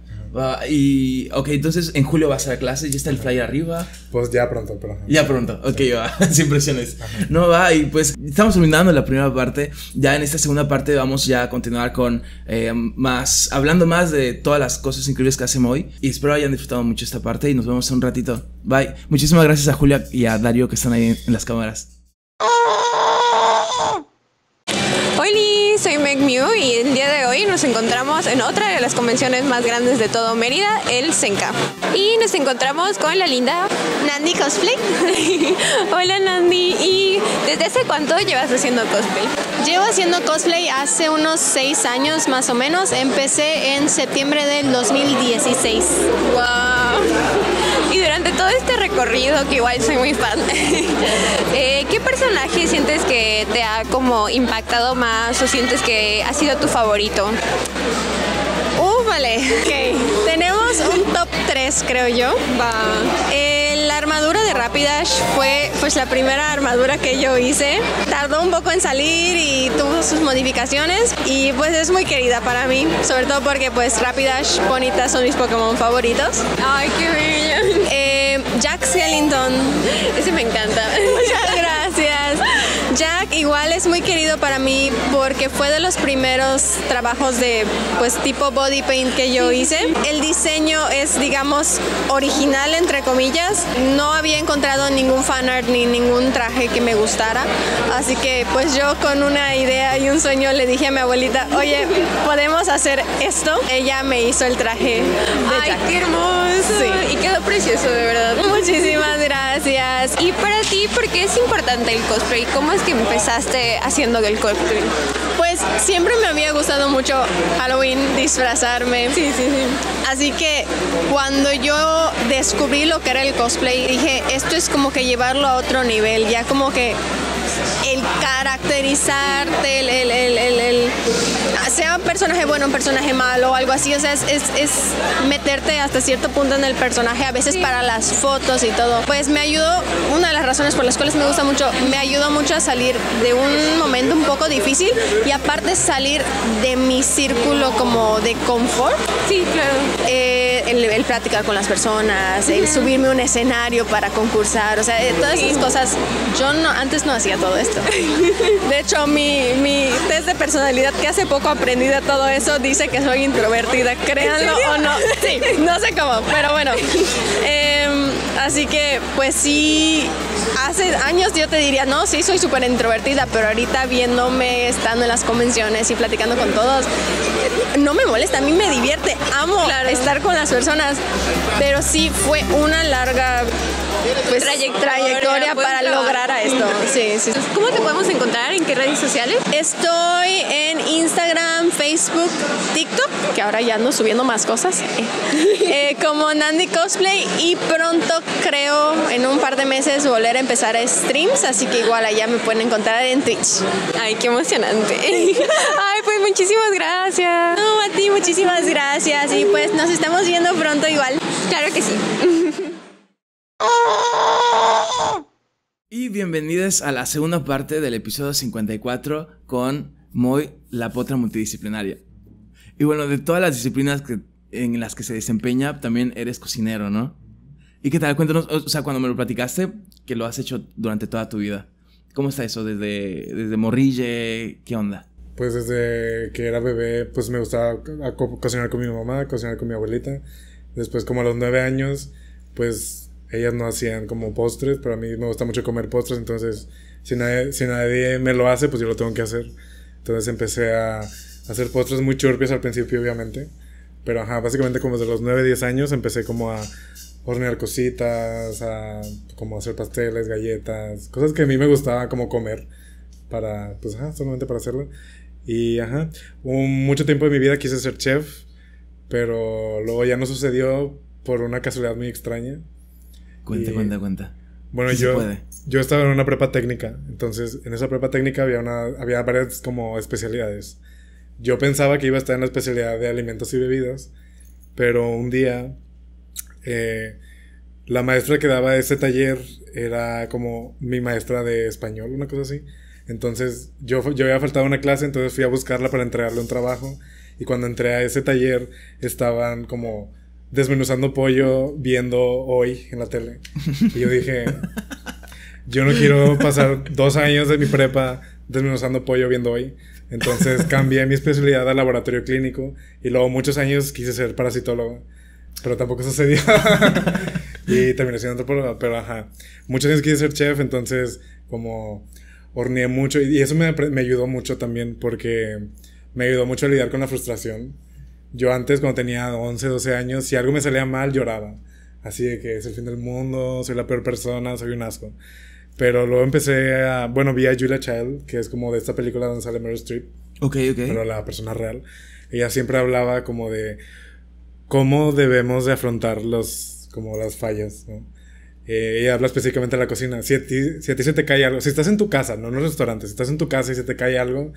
y, ok, entonces en julio vas a la clase, ya está el flyer arriba. Pues ya pronto, pero. Ya pronto, ok, va, sin presiones. No, va, y pues estamos terminando la primera parte. Ya en esta segunda parte vamos ya a continuar con eh, más, hablando más de todas las cosas increíbles que hacemos hoy. Y espero hayan disfrutado mucho esta parte y nos vemos en un ratito. Bye. Muchísimas gracias a Julia y a Dario que están ahí en las cámaras. Ah. y el día de hoy nos encontramos en otra de las convenciones más grandes de todo Mérida, el Senca. Y nos encontramos con la linda Nandi Cosplay. Hola Nandi, ¿y desde hace cuánto llevas haciendo cosplay? Llevo haciendo cosplay hace unos seis años más o menos. Empecé en septiembre del 2016. ¡Wow! Y durante todo este recorrido, que igual soy muy fan, eh, ¿qué personaje sientes que te ha como impactado más o sientes que ha sido tu favorito? Uh, vale. Tenemos un top 3, creo yo. Va. Eh, la armadura de Rapidash fue pues la primera armadura que yo hice. Tardó un poco en salir y tuvo sus modificaciones y pues es muy querida para mí, sobre todo porque pues Rapidash, bonitas son mis Pokémon favoritos. Ay, qué bello. Ese me encanta. Igual es muy querido para mí porque fue de los primeros trabajos de pues tipo body paint que yo hice. El diseño es digamos original entre comillas. No había encontrado ningún fan art ni ningún traje que me gustara, así que pues yo con una idea y un sueño le dije a mi abuelita, "Oye, podemos hacer esto." Ella me hizo el traje de Ay, qué hermoso. Y quedó precioso, de verdad. Muchísimas gracias. Y para ¿Y por qué es importante el cosplay? ¿Cómo es que empezaste haciendo el cosplay? Pues siempre me había gustado mucho Halloween, disfrazarme. Sí, sí, sí. Así que cuando yo descubrí lo que era el cosplay, dije, esto es como que llevarlo a otro nivel, ya como que el caracterizarte, el, el, el, sea un personaje bueno, un personaje malo o algo así, o sea, es, es, meterte hasta cierto punto en el personaje, a veces para las fotos y todo. Pues me ayudó, una de las razones por las cuales me gusta mucho, me ayudó mucho a salir de un momento un poco difícil y aparte salir de mi círculo como de confort. Sí, claro. Eh, el, el, platicar con las personas, el subirme a un escenario para concursar, o sea, eh, todas esas cosas yo antes no hacía todo esto. De hecho, mi, test de personalidad que hace poco aprendí de todo eso dice que soy introvertida, créanlo o no. Sí, no sé cómo, pero bueno. Em, así que, pues sí, hace años yo te diría, no, sí, soy súper introvertida, pero ahorita viéndome, estando en las convenciones y platicando con todos, no me molesta, a mí me divierte, amo estar con las personas, pero sí fue una larga pues, trayectoria, para pues, lograr a esto. ¿Cómo te podemos encontrar? ¿En qué redes sociales? Estoy en Instagram, Facebook, TikTok, que ahora ya ando subiendo más cosas, eh, como Nandy Cosplay y pronto creo en un par de meses volver a empezar a streams, así que igual allá me pueden encontrar en Twitch. Ay, qué emocionante. Ay, pues muchísimas gracias. No, a ti muchísimas gracias y pues nos estamos viendo pronto igual. Claro que sí. Y bienvenidos a la segunda parte del episodio 54 con Moy, la potra multidisciplinaria. Y bueno, de todas las disciplinas que, en las que se desempeña, también eres cocinero, ¿no? ¿Y qué tal? Cuéntanos, o sea, cuando me lo platicaste, que lo has hecho durante toda tu vida. ¿Cómo está eso? ¿Desde, desde Morrille? ¿Qué onda? Pues desde que era bebé, pues me gustaba cocinar con mi mamá, cocinar con mi abuelita. Después, como a los nueve años, pues ellas no hacían como postres, pero a mí me gusta mucho comer postres, entonces si nadie, si nadie me lo hace, pues yo lo tengo que hacer. Entonces empecé a hacer postres muy churpios al principio, obviamente. Pero ajá, básicamente como desde los 9, 10 años empecé como a hornear cositas, a como hacer pasteles, galletas, cosas que a mí me gustaba como comer para, pues ajá, solamente para hacerlo. Y ajá, un, mucho tiempo de mi vida quise ser chef, pero luego ya no sucedió por una casualidad muy extraña. Cuenta, cuenta, cuenta. Bueno, yo, yo estaba en una prepa técnica, entonces en esa prepa técnica había, una, había varias como especialidades. Yo pensaba que iba a estar en la especialidad de alimentos y bebidas, pero un día eh, la maestra que daba ese taller era como mi maestra de español, una cosa así. Entonces yo, yo había faltado una clase, entonces fui a buscarla para entregarle un trabajo. Y cuando entré a ese taller estaban como desmenuzando pollo viendo hoy en la tele. Y yo dije, yo no quiero pasar dos años de mi prepa desmenuzando pollo viendo hoy. Entonces cambié mi especialidad a laboratorio clínico y luego muchos años quise ser parasitólogo, pero tampoco sucedió. y terminé siendo antropólogo, pero ajá. Muchos años quise ser chef, entonces como horneé mucho y eso me ayudó mucho también porque me ayudó mucho a lidiar con la frustración yo antes, cuando tenía 11, 12 años, si algo me salía mal, lloraba. Así de que es el fin del mundo, soy la peor persona, soy un asco. Pero luego empecé a. Bueno, vi a Julia Child, que es como de esta película donde sale Meryl Streep. Ok, ok. Pero la persona real. Ella siempre hablaba como de cómo debemos de afrontar los, como las fallas, ¿no? Eh, ella habla específicamente de la cocina. Si si a ti se te cae algo, si estás en tu casa, no en un restaurante, si estás en tu casa y se te cae algo,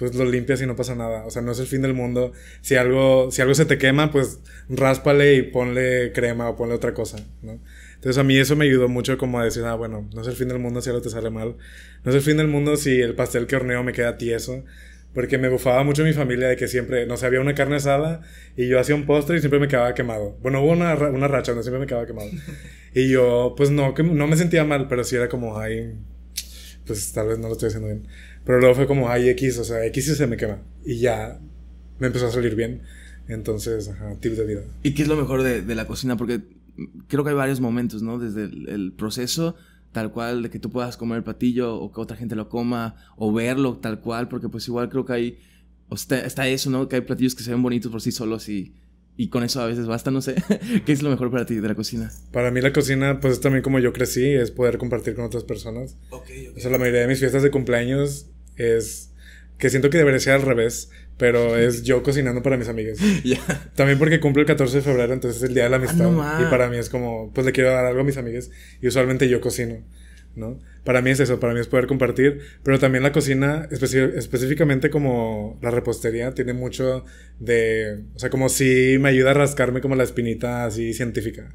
pues lo limpias y no pasa nada. O sea, no es el fin del mundo. Si algo, si algo se te quema, pues ráspale y ponle crema o ponle otra cosa, Entonces a mí eso me ayudó mucho como a decir, ah, bueno, no es el fin del mundo si algo te sale mal. No es el fin del mundo si el pastel que horneo me queda tieso. Porque me bufaba mucho mi familia de que siempre, no sé, había una carne asada y yo hacía un postre y siempre me quedaba quemado. Bueno, hubo una, una racha donde siempre me quedaba quemado. Y yo, pues no, no me sentía mal, pero sí era como, ay, pues tal vez no lo estoy haciendo bien. Pero luego fue como, ay, X, o sea, X se me quema. Y ya me empezó a salir bien. Entonces, ajá, tip de vida. ¿Y qué es lo mejor de, la cocina? Porque creo que hay varios momentos, ¿no? Desde el, proceso, tal cual, de que tú puedas comer el platillo o que otra gente lo coma, o verlo tal cual, porque pues igual creo que hay, está eso, ¿no? Que hay platillos que se ven bonitos por sí solos y y con eso a veces basta, no sé. ¿Qué es lo mejor para ti de la cocina? Para mí la cocina, pues es también como yo crecí, es poder compartir con otras personas. O sea, la mayoría de mis fiestas de cumpleaños es que siento que debería ser al revés, pero es yo cocinando para mis amigas. También porque cumple el 14 de febrero, entonces es el día de la ah, amistad. y para mí es como, pues le quiero dar algo a mis amigas y usualmente yo cocino, ¿no? para mí es eso, para mí es poder compartir, pero también la cocina, específicamente como la repostería, tiene mucho de, o sea, como si me ayuda a rascarme como la espinita así científica.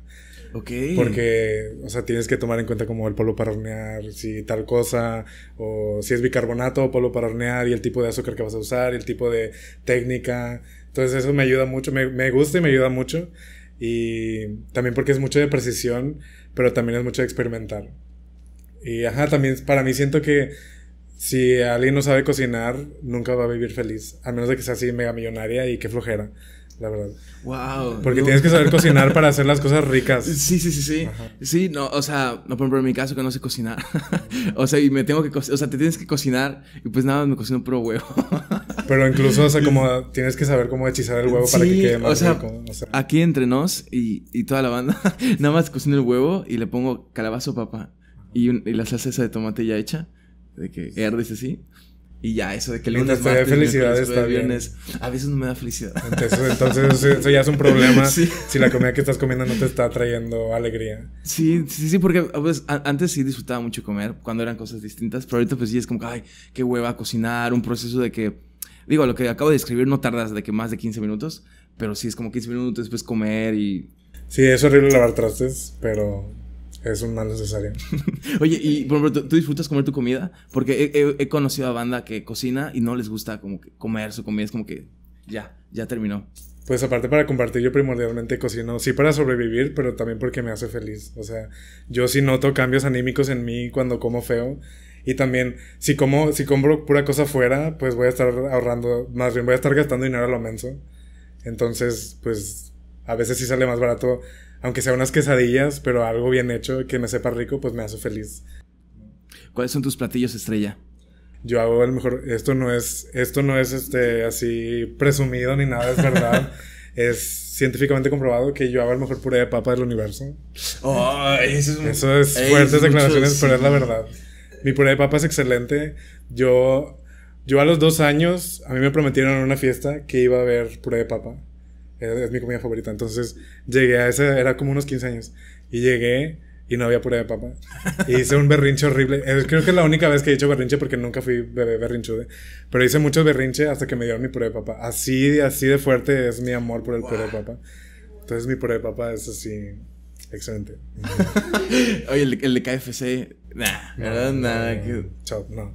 Ok. Porque, o sea, tienes que tomar en cuenta como el polvo para hornear, si tal cosa, o si es bicarbonato o polvo para hornear, y el tipo de azúcar que vas a usar, y el tipo de técnica. Entonces eso me ayuda mucho, me, me gusta y me ayuda mucho. Y también porque es mucho de precisión, pero también es mucho de experimentar. Y ajá, también para mí siento que si alguien no sabe cocinar, nunca va a vivir feliz. A menos de que sea así mega millonaria y que flojera, la verdad. Wow. Porque tienes que saber cocinar para hacer las cosas ricas. Sí, sí, sí, sí. Sí, no, o sea, no, por ejemplo, en mi caso que no sé cocinar. o sea, y me tengo que, o sea, te tienes que cocinar y pues nada, me cocino puro huevo. Pero incluso, o sea, como tienes que saber cómo hechizar el huevo para que quede más o sea, rico. O sea. Aquí entre nos y, toda la banda, nada más cocino el huevo y le pongo calabazo papá y, la salsa esa de tomate ya hecha, de que herdes así. Y ya, eso de que lunes, te da felicidad está viernes, bien. a veces no me da felicidad. Entonces, eso, ya es un problema si la comida que estás comiendo no te está trayendo alegría. Sí, sí, sí, porque antes sí disfrutaba mucho comer cuando eran cosas distintas, pero ahorita pues sí es como que, ay, qué hueva cocinar, un proceso de que, digo, lo que acabo de describir no tardas de que más de 15 minutos, pero sí es como 15 minutos después comer y... Sí, es horrible lavar trastes, pero es un mal necesario. Oye, y por ¿tú, disfrutas comer tu comida? Porque he, conocido a banda que cocina y no les gusta como comer su comida, es como que ya, ya terminó. Pues aparte para compartir, yo primordialmente cocino, sí para sobrevivir, pero también porque me hace feliz. O sea, yo sí noto cambios anímicos en mí cuando como feo. Y también, si como, si compro pura cosa fuera, pues voy a estar ahorrando, más bien voy a estar gastando dinero a lo menso. Entonces, pues, a veces sí sale más barato aunque sea unas quesadillas, pero algo bien hecho que me sepa rico, pues me hace feliz. ¿Cuáles son tus platillos estrella? Yo hago el mejor, esto no es, esto no es este así presumido ni nada, es verdad. es científicamente comprobado que yo hago el mejor puré de papa del universo. eso es, fuertes declaraciones, pero es la verdad. Mi puré de papa es excelente. Yo, yo a los dos años, a mí me prometieron en una fiesta que iba a haber puré de papa es mi comida favorita. Entonces llegué a ese era como unos 15 años. Y llegué y no había puré de papa. hice un berrinche horrible. Creo que es la única vez que he hecho berrinche porque nunca fui bebé berrinchude. Pero hice mucho berrinche hasta que me dieron mi puré de papa. Así, así de fuerte es mi amor por el puré de papa. Entonces mi puré de papa es así. Excelente. Oye, el, el, de KFC. Nah, No, Nada. que... Chao, no.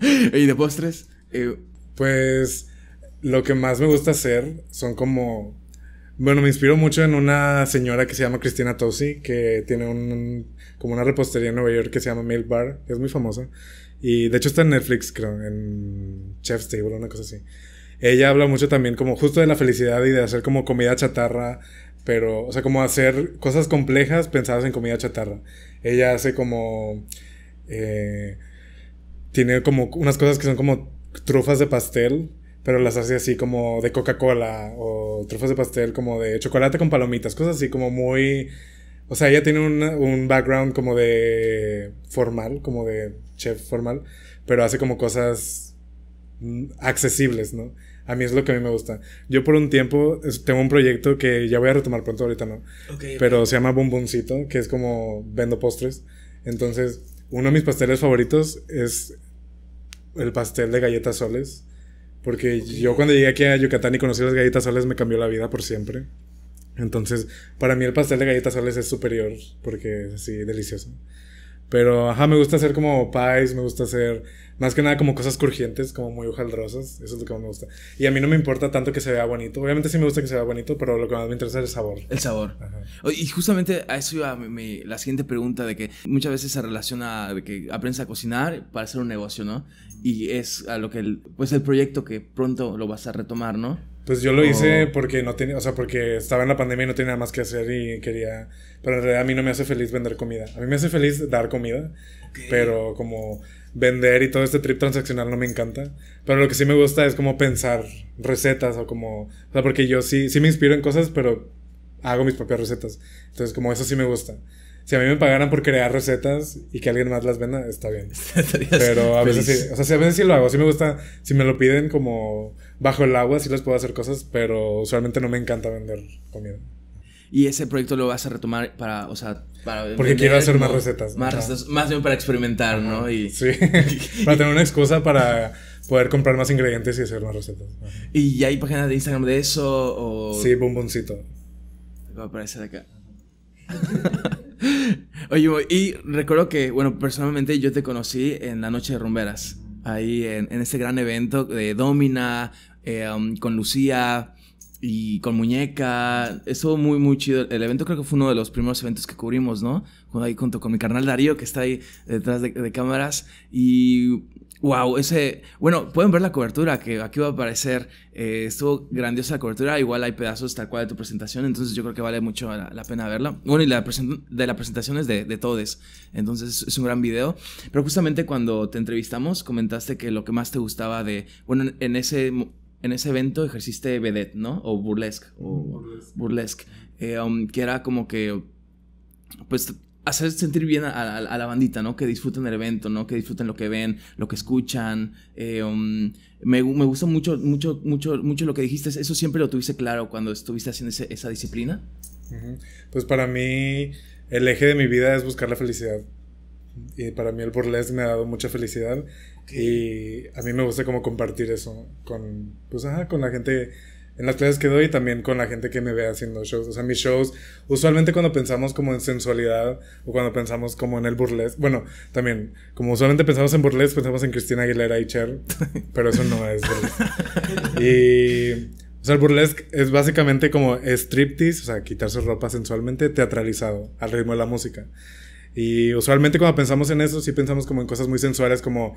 ¿Y de postres? Eh, pues lo que más me gusta hacer son como... Bueno, me inspiro mucho en una señora que se llama Cristina Tosi, que tiene un, como una repostería en Nueva York que se llama Milk Bar, es muy famosa. Y de hecho está en Netflix, creo, en Chef's Table, una cosa así. Ella habla mucho también como justo de la felicidad y de hacer como comida chatarra, pero, o sea, como hacer cosas complejas pensadas en comida chatarra. Ella hace como... Eh, tiene como unas cosas que son como trufas de pastel pero las hace así como de Coca-Cola o trufas de pastel como de chocolate con palomitas, cosas así como muy... O sea, ella tiene un, background como de formal, como de chef formal, pero hace como cosas mm, accesibles, ¿no? A mí es lo que a mí me gusta. Yo por un tiempo tengo un proyecto que ya voy a retomar pronto, ahorita no. pero se llama Bumbuncito, que es como vendo postres. Entonces, uno de mis pasteles favoritos es el pastel de galletas soles porque yo cuando llegué aquí a Yucatán y conocí las galletas soles me cambió la vida por siempre. Entonces, para mí el pastel de galletas soles es superior porque es así delicioso. Pero, ajá, me gusta hacer como pies, me gusta hacer más que nada como cosas crujientes, como muy hojaldrosas. Eso es lo que más me gusta. Y a mí no me importa tanto que se vea bonito. Obviamente sí me gusta que se vea bonito, pero lo que más me interesa es el sabor. El sabor. Y justamente a eso iba mi, la siguiente pregunta de que muchas veces se relaciona de que aprendes a cocinar para hacer un negocio, ¿no? Y es a lo que, el, pues el proyecto que pronto lo vas a retomar, ¿no? Pues yo lo hice porque no tenía, o sea, porque estaba en la pandemia y no tenía nada más que hacer y quería pero en realidad a mí no me hace feliz vender comida. A mí me hace feliz dar comida. Pero como vender y todo este trip transaccional no me encanta. Pero lo que sí me gusta es como pensar recetas o como... O sea, porque yo sí, sí me inspiro en cosas, pero hago mis propias recetas. Entonces como eso sí me gusta. Si a mí me pagaran por crear recetas y que alguien más las venda, está bien. pero a veces sí. O sea, a veces sí lo hago. Sí me gusta. Si me lo piden como bajo el agua, sí les puedo hacer cosas, pero usualmente no me encanta vender comida. Y ese proyecto lo vas a retomar para, o sea, para... Porque quiero hacer más recetas. Más más bien para experimentar, ¿no? Y, sí, para tener una excusa para poder comprar más ingredientes y hacer más recetas. ¿Y hay páginas de Instagram de eso? O... Sí, bomboncito. Va a aparecer acá. Oye, y recuerdo que, bueno, personalmente yo te conocí en la noche de rumberas. Ahí en, ese gran evento de Domina, eh, um, con Lucía, y con muñeca. Estuvo muy, muy chido. El evento creo que fue uno de los primeros eventos que cubrimos, ¿no? Ahí junto con mi carnal Darío, que está ahí detrás de, cámaras. Y wow, ese. Bueno, pueden ver la cobertura que aquí va a aparecer. Eh, estuvo grandiosa la cobertura. Igual hay pedazos tal cual de tu presentación. Entonces yo creo que vale mucho la, pena verla. Bueno, y la de la presentación es de, de todes. Entonces es un gran video. Pero justamente cuando te entrevistamos, comentaste que lo que más te gustaba de. Bueno, en ese en ese evento ejerciste vedette, ¿no? O burlesque. O burlesque. burlesque. Eh, um, que era como que, pues, hacer sentir bien a, la bandita, ¿no? Que disfruten el evento, ¿no? Que disfruten lo que ven, lo que escuchan. Eh, um, me, me gusta mucho, mucho, mucho, mucho lo que dijiste. ¿Eso siempre lo tuviste claro cuando estuviste haciendo esa disciplina? Pues para mí, el eje de mi vida es buscar la felicidad y para mí el burlesque me ha dado mucha felicidad y a mí me gusta como compartir eso con, pues, con la gente en las clases que doy y también con la gente que me ve haciendo shows. O sea, mis shows, usualmente cuando pensamos como en sensualidad o cuando pensamos como en el burlesque, bueno, también, como usualmente pensamos en burlesque, pensamos en Cristina Aguilera y Cher, pero eso no es Y, o sea, el burlesque es básicamente como striptease, o sea, quitarse ropa sensualmente teatralizado al ritmo de la música. Y usualmente cuando pensamos en eso, sí pensamos como en cosas muy sensuales, como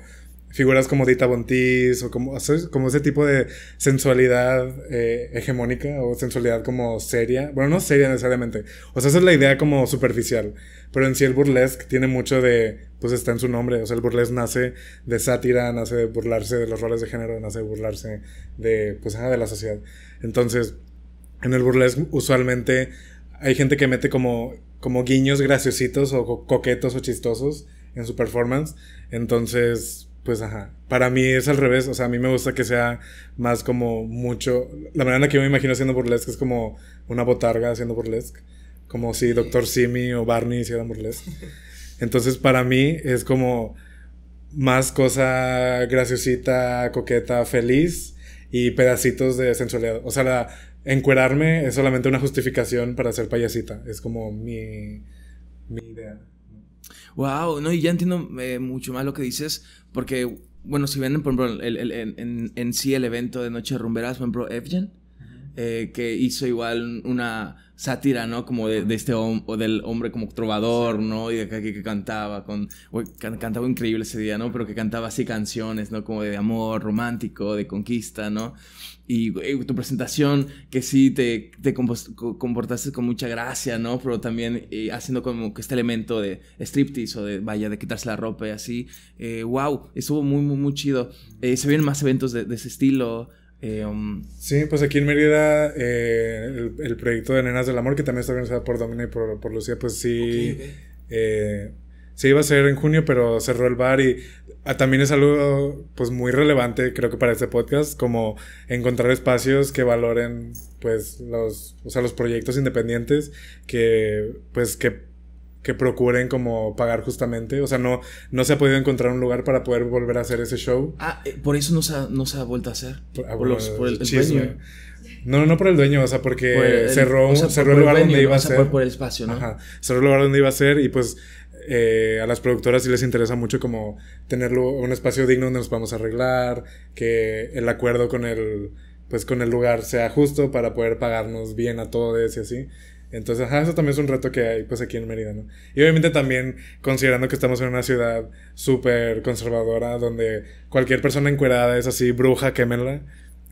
figuras como Dita Bontis o como, ese tipo de sensualidad eh, hegemónica o sensualidad como seria. Bueno, no seria necesariamente. O sea, esa es la idea como superficial. Pero en sí el burlesque tiene mucho de, pues está en su nombre. O sea, el burlesque nace de sátira, nace de burlarse de los roles de género, nace de burlarse de, pues, de la sociedad. Entonces, en el burlesque usualmente hay gente que mete como como guiños graciositos o coquetos o chistosos en su performance. Entonces, pues ajá, para mí es al revés, o sea, a mí me gusta que sea más como mucho, la manera en la que yo me imagino haciendo burlesque es como una botarga haciendo burlesque, como si Doctor Simi o Barney hicieran burlesque. Entonces, para mí es como más cosa graciosita, coqueta, feliz y pedacitos de sensualidad. O sea, la, encuerarme es solamente una justificación para ser payasita. Es como mi, mi idea. Wow, no, y ya entiendo eh, mucho más lo que dices, porque, bueno, si ven, por ejemplo, en, sí el evento de Noche Rumberas, por ejemplo, Evgen, eh, que hizo igual una sátira, ¿no? Como de, este hombre o del hombre como trovador, ¿no? Y de que, cantaba con... cantaba increíble ese día, ¿no? Pero que cantaba así canciones, ¿no? Como de amor romántico, de conquista, ¿no? Y, tu presentación, que sí, te, comportaste con mucha gracia, ¿no? Pero también eh, haciendo como que este elemento de striptease o de, vaya, de quitarse la ropa y así. ¡Wow! Eh, estuvo muy, muy, muy chido. se vienen más eventos de, de ese estilo. Eh, um, sí, pues aquí en Mérida eh, el, proyecto de Nenas del Amor, que también está organizado por Domina y por, Lucía, pues sí, eh, sí iba a ser en junio, pero cerró el bar y ah, también es algo pues muy relevante creo que para este podcast, como encontrar espacios que valoren pues los, o sea, los proyectos independientes, que pues que que procuren como pagar justamente. O sea, no, no se ha podido encontrar un lugar para poder volver a hacer ese show. Ah, eh, por eso no se ha, no se ha vuelto a hacer. Por, ah, el, dueño. No, no por el dueño, o sea, porque cerró, el lugar donde iba a ser. Por, por el espacio, ¿no? Ajá. Cerró el lugar donde iba a ser y pues eh, a las productoras sí les interesa mucho como tenerlo un espacio digno donde nos podamos arreglar, que el acuerdo con el pues con el lugar sea justo para poder pagarnos bien a todos y así. Entonces, eso también es un reto que hay pues aquí en Mérida, ¿no? Y obviamente también considerando que estamos en una ciudad súper conservadora donde cualquier persona encuerada es así, bruja, quémela.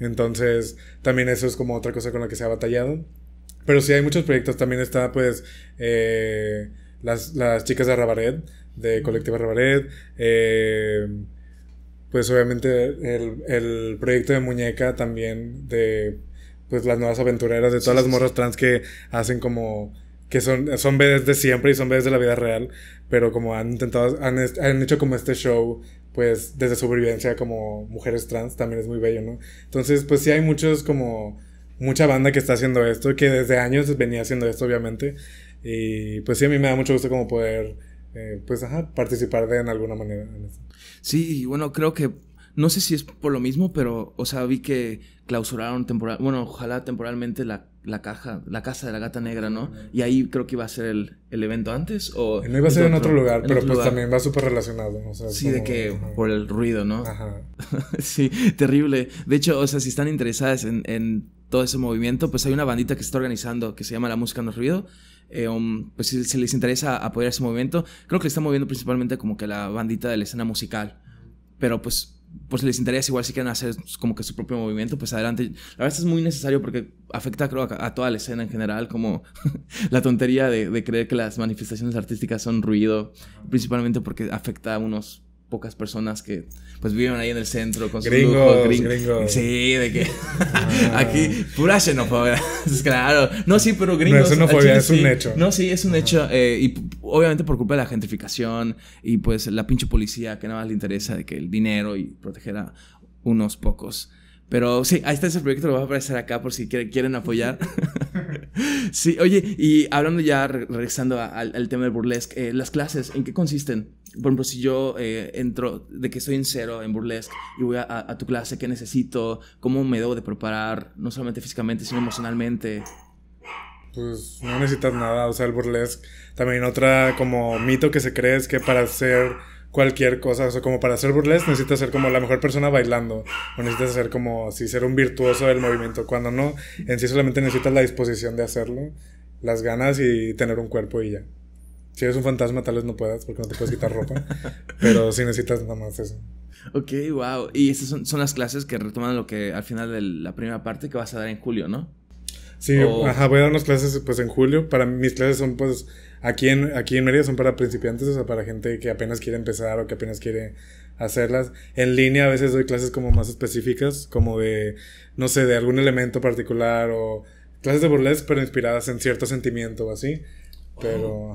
Entonces, también eso es como otra cosa con la que se ha batallado. Pero sí hay muchos proyectos, también está pues eh, las, chicas de Rabaret, de Colectiva Rabaret, eh, pues obviamente el, el proyecto de muñeca también de pues las nuevas aventureras de todas las morras trans que hacen como que son son bebés de siempre y son bebés de la vida real, pero como han intentado han, hecho como este show pues desde supervivencia como mujeres trans también es muy bello, ¿no? Entonces, pues sí hay muchos como mucha banda que está haciendo esto, que desde años venía haciendo esto obviamente y pues sí a mí me da mucho gusto como poder eh, pues ajá, participar de en alguna manera en Sí, bueno, creo que no sé si es por lo mismo, pero, o sea, vi que clausuraron temporal, bueno, ojalá temporalmente la, caja, la casa de la gata negra, ¿no? Y ahí creo que iba a ser el, evento antes o... No iba a ser en otro, lugar, pero pues también va súper relacionado, ¿no? Sí, de que por el ruido, ¿no? Ajá. sí, terrible. De hecho, o sea, si están interesadas en, todo ese movimiento, pues hay una bandita que está organizando que se llama La Música No Ruido. Eh, um, pues si, les interesa apoyar ese movimiento, creo que le está moviendo principalmente como que la bandita de la escena musical. Pero pues pues les interesa igual si quieren hacer como que su propio movimiento, pues adelante. La verdad es muy necesario porque afecta creo a, toda la escena en general, como la tontería de, creer que las manifestaciones artísticas son ruido, principalmente porque afecta a unos pocas personas que pues viven ahí en el centro con sus gringos, gringos. Sí, de que ah. aquí pura xenofobia, claro. No, sí, pero gringos. No es xenofobia, es un hecho. No, sí, es un hecho eh, y obviamente por culpa de la gentrificación y pues la pinche policía que nada más le interesa de que el dinero y proteger a unos pocos. Pero sí, ahí está ese proyecto, lo va a aparecer acá por si quieren apoyar. sí, oye, y hablando ya, regresando al tema del burlesque, eh, las clases, ¿en qué consisten? Por ejemplo, si yo eh, entro de que soy en cero en burlesque y voy a, tu clase, ¿qué necesito? ¿Cómo me debo de preparar? No solamente físicamente, sino emocionalmente pues no necesitas nada, o sea, el burlesque. También otra como mito que se cree es que para hacer cualquier cosa, o sea, como para hacer burlesque necesitas ser como la mejor persona bailando, o necesitas ser como, si ser un virtuoso del movimiento, cuando no, en sí solamente necesitas la disposición de hacerlo, las ganas y tener un cuerpo y ya. Si eres un fantasma, tal vez no puedas porque no te puedes quitar ropa. pero si necesitas nada más eso. Ok, wow. Y esas son, las clases que retoman lo que al final de la primera parte que vas a dar en julio, ¿no? Sí, ajá, voy a dar unas clases pues en julio. Para mis clases son pues aquí en, aquí en Mérida son para principiantes, o sea, para gente que apenas quiere empezar o que apenas quiere hacerlas. En línea a veces doy clases como más específicas, como de, no sé, de algún elemento particular o clases de burlesque, pero inspiradas en cierto sentimiento o así. Pero,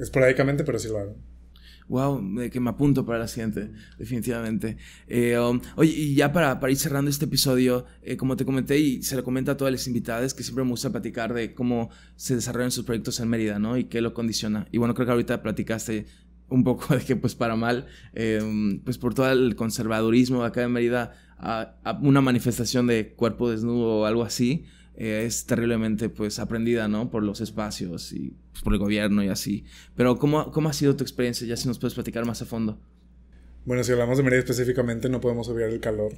esporádicamente, pero sí lo hago. Wow, que me apunto para la siguiente, definitivamente. Eh, um, oye, y ya para, ir cerrando este episodio, eh, como te comenté y se lo comenta a todas las invitadas, que siempre me gusta platicar de cómo se desarrollan sus proyectos en Mérida, ¿no? Y qué lo condiciona. Y bueno, creo que ahorita platicaste un poco de que, pues, para mal, eh, pues, por todo el conservadurismo acá en Mérida, una manifestación de cuerpo desnudo o algo así. Eh, es terriblemente pues aprendida, ¿no? Por los espacios y pues, por el gobierno y así. Pero ¿cómo, ¿cómo ha sido tu experiencia? Ya si nos puedes platicar más a fondo. Bueno, si hablamos de Mérida específicamente, no podemos obviar el calor.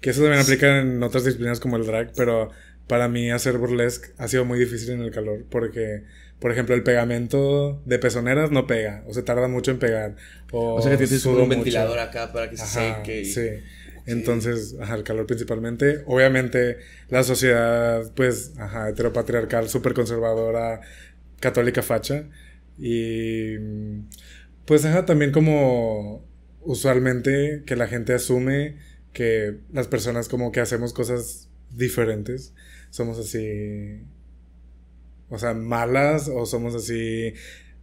Que eso también aplica en otras disciplinas como el drag, pero para mí hacer burlesque ha sido muy difícil en el calor porque, por ejemplo, el pegamento de pezoneras no pega, o se tarda mucho en pegar. O, sea que tienes un ventilador acá para que se seque. Entonces, ajá, el calor principalmente. Obviamente, la sociedad, pues, ajá, heteropatriarcal, súper conservadora, católica facha. Y, pues, también como usualmente que la gente asume que las personas como que hacemos cosas diferentes. Somos así, o sea, malas o somos así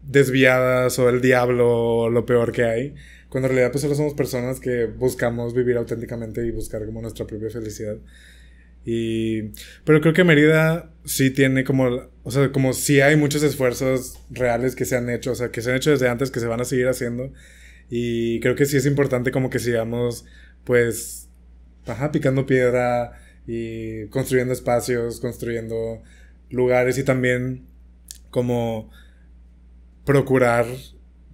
desviadas o el diablo o lo peor que hay. Cuando en realidad pues solo somos personas que buscamos vivir auténticamente y buscar como nuestra propia felicidad. Y, pero creo que Mérida sí tiene como, o sea, como sí hay muchos esfuerzos reales que se han hecho, o sea, que se han hecho desde antes, que se van a seguir haciendo. Y creo que sí es importante como que sigamos, pues, ajá, picando piedra y construyendo espacios, construyendo lugares y también como procurar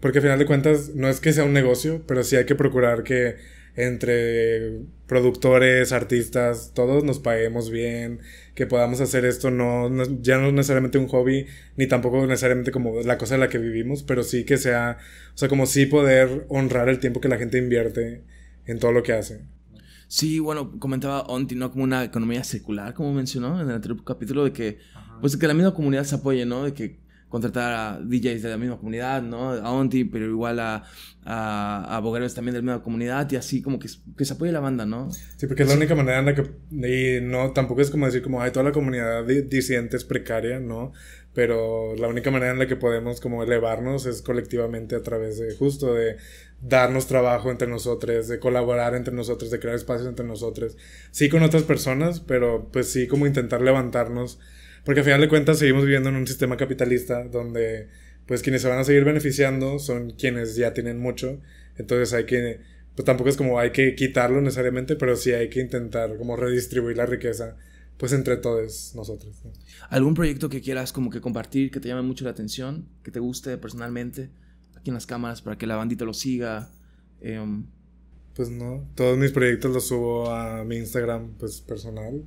porque al final de cuentas, no es que sea un negocio, pero sí hay que procurar que entre productores, artistas, todos nos paguemos bien, que podamos hacer esto, no, no, ya no necesariamente un hobby, ni tampoco necesariamente como la cosa en la que vivimos, pero sí que sea, o sea, como sí poder honrar el tiempo que la gente invierte en todo lo que hace. Sí, bueno, comentaba Onti, ¿no? Como una economía secular, como mencionó en el anterior capítulo, de que, pues, que la misma comunidad se apoye, ¿no? De que contratar a DJs de la misma comunidad, ¿no? A Onti, pero igual a, a, a también de la misma comunidad y así como que, que se apoye la banda, ¿no? Sí, porque es la única manera en la que... Y no, tampoco es como decir como, ay, toda la comunidad disidente es precaria, ¿no? Pero la única manera en la que podemos como elevarnos es colectivamente a través de justo de darnos trabajo entre nosotros, de colaborar entre nosotros, de crear espacios entre nosotros. Sí con otras personas, pero pues sí como intentar levantarnos porque al final de cuentas seguimos viviendo en un sistema capitalista donde pues quienes se van a seguir beneficiando son quienes ya tienen mucho. Entonces hay que, pues tampoco es como hay que quitarlo necesariamente, pero sí hay que intentar como redistribuir la riqueza pues entre todos nosotros. ¿Algún proyecto que quieras como que compartir, que te llame mucho la atención, que te guste personalmente? Aquí en las cámaras para que la bandita lo siga. Em? pues no, todos mis proyectos los subo a mi Instagram pues personal.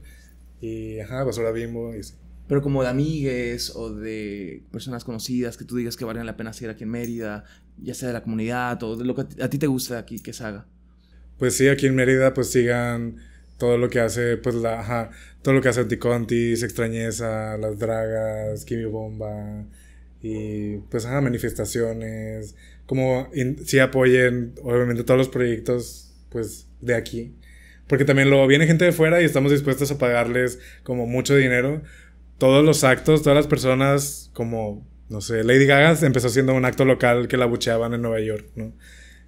Y ajá, basura bimbo y sí. Pero como de amigues o de personas conocidas que tú digas que valen la pena seguir aquí en Mérida, ya sea de la comunidad o de lo que a ti te gusta aquí que se haga. Pues sí, aquí en Mérida pues sigan todo lo que hace, pues la, ajá, todo lo que hace Anticontis, Extrañeza, Las Dragas, Kimi Bomba y pues ajá, manifestaciones, como Si apoyen obviamente todos los proyectos pues de aquí. Porque también lo viene gente de fuera y estamos dispuestos a pagarles como mucho dinero, todos los actos, todas las personas, como, no sé, Lady Gaga empezó siendo un acto local que la bucheaban en Nueva York, ¿no?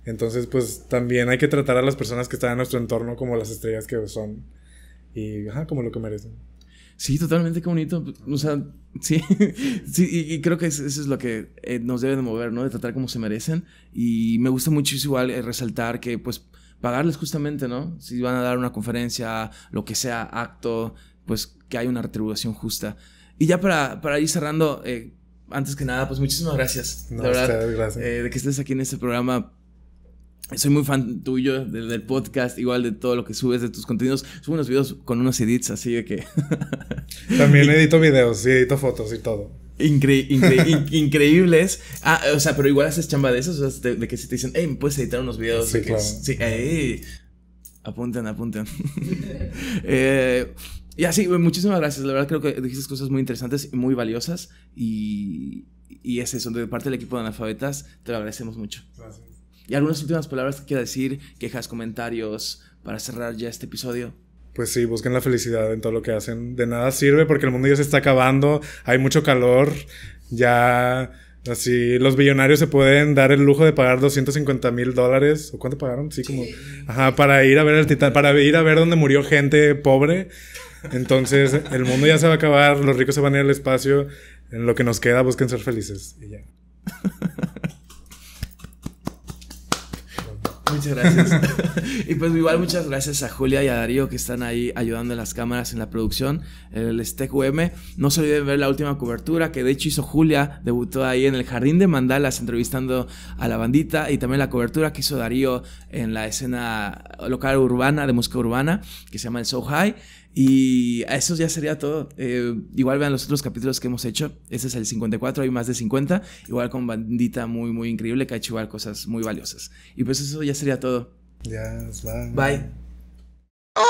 Entonces, pues también hay que tratar a las personas que están en nuestro entorno como las estrellas que son. Y, ajá, como lo que merecen. Sí, totalmente, qué bonito. O sea, sí, sí y, creo que eso es lo que eh, nos debe de mover, ¿no? De tratar como se merecen. Y me gusta muchísimo igual eh, resaltar que, pues, pagarles justamente, ¿no? Si van a dar una conferencia, lo que sea, acto, pues que hay una retribución justa. Y ya para, para ir cerrando, eh, antes que nada, pues muchísimas gracias. de verdad, eh, de que estés aquí en este programa. Soy muy fan tuyo del podcast, igual de todo lo que subes, de tus contenidos. Subo unos videos con unos edits, así de que... También edito videos y edito fotos y todo. Incre increíbles. Ah, eh, o sea, pero igual haces chamba de esos, o sea, de, que si te dicen, hey, ¿me puedes editar unos videos? Sí, claro. Sí, hey, apunten, apunten. eh, y así, muchísimas gracias. La verdad creo que dijiste cosas muy interesantes y muy valiosas. Y, y es eso, de parte del equipo de analfabetas, te lo agradecemos mucho. Gracias. ¿Y algunas últimas palabras que quieras decir, quejas, comentarios, para cerrar ya este episodio? Pues sí, busquen la felicidad en todo lo que hacen. De nada sirve porque el mundo ya se está acabando, hay mucho calor, ya... Así, los billonarios se pueden dar el lujo de pagar 250 mil dólares. ¿O cuánto pagaron? Sí, como. para ir a ver el titán, para ir a ver dónde murió gente pobre. Entonces, el mundo ya se va a acabar, los ricos se van a ir al espacio, en lo que nos queda busquen ser felices y ya. Muchas gracias. y pues igual muchas gracias a Julia y a Darío que están ahí ayudando en las cámaras, en la producción, el Stack No se olviden ver la última cobertura que de hecho hizo Julia, debutó ahí en el Jardín de Mandalas entrevistando a la bandita y también la cobertura que hizo Darío en la escena local urbana de música urbana que se llama el So High. Y a eso ya sería todo. Eh, igual vean los otros capítulos que hemos hecho. Ese es el 54, hay más de 50. Igual con bandita muy, muy increíble que ha hecho cosas muy valiosas. Y pues eso ya sería todo. Ya, bye. Bye.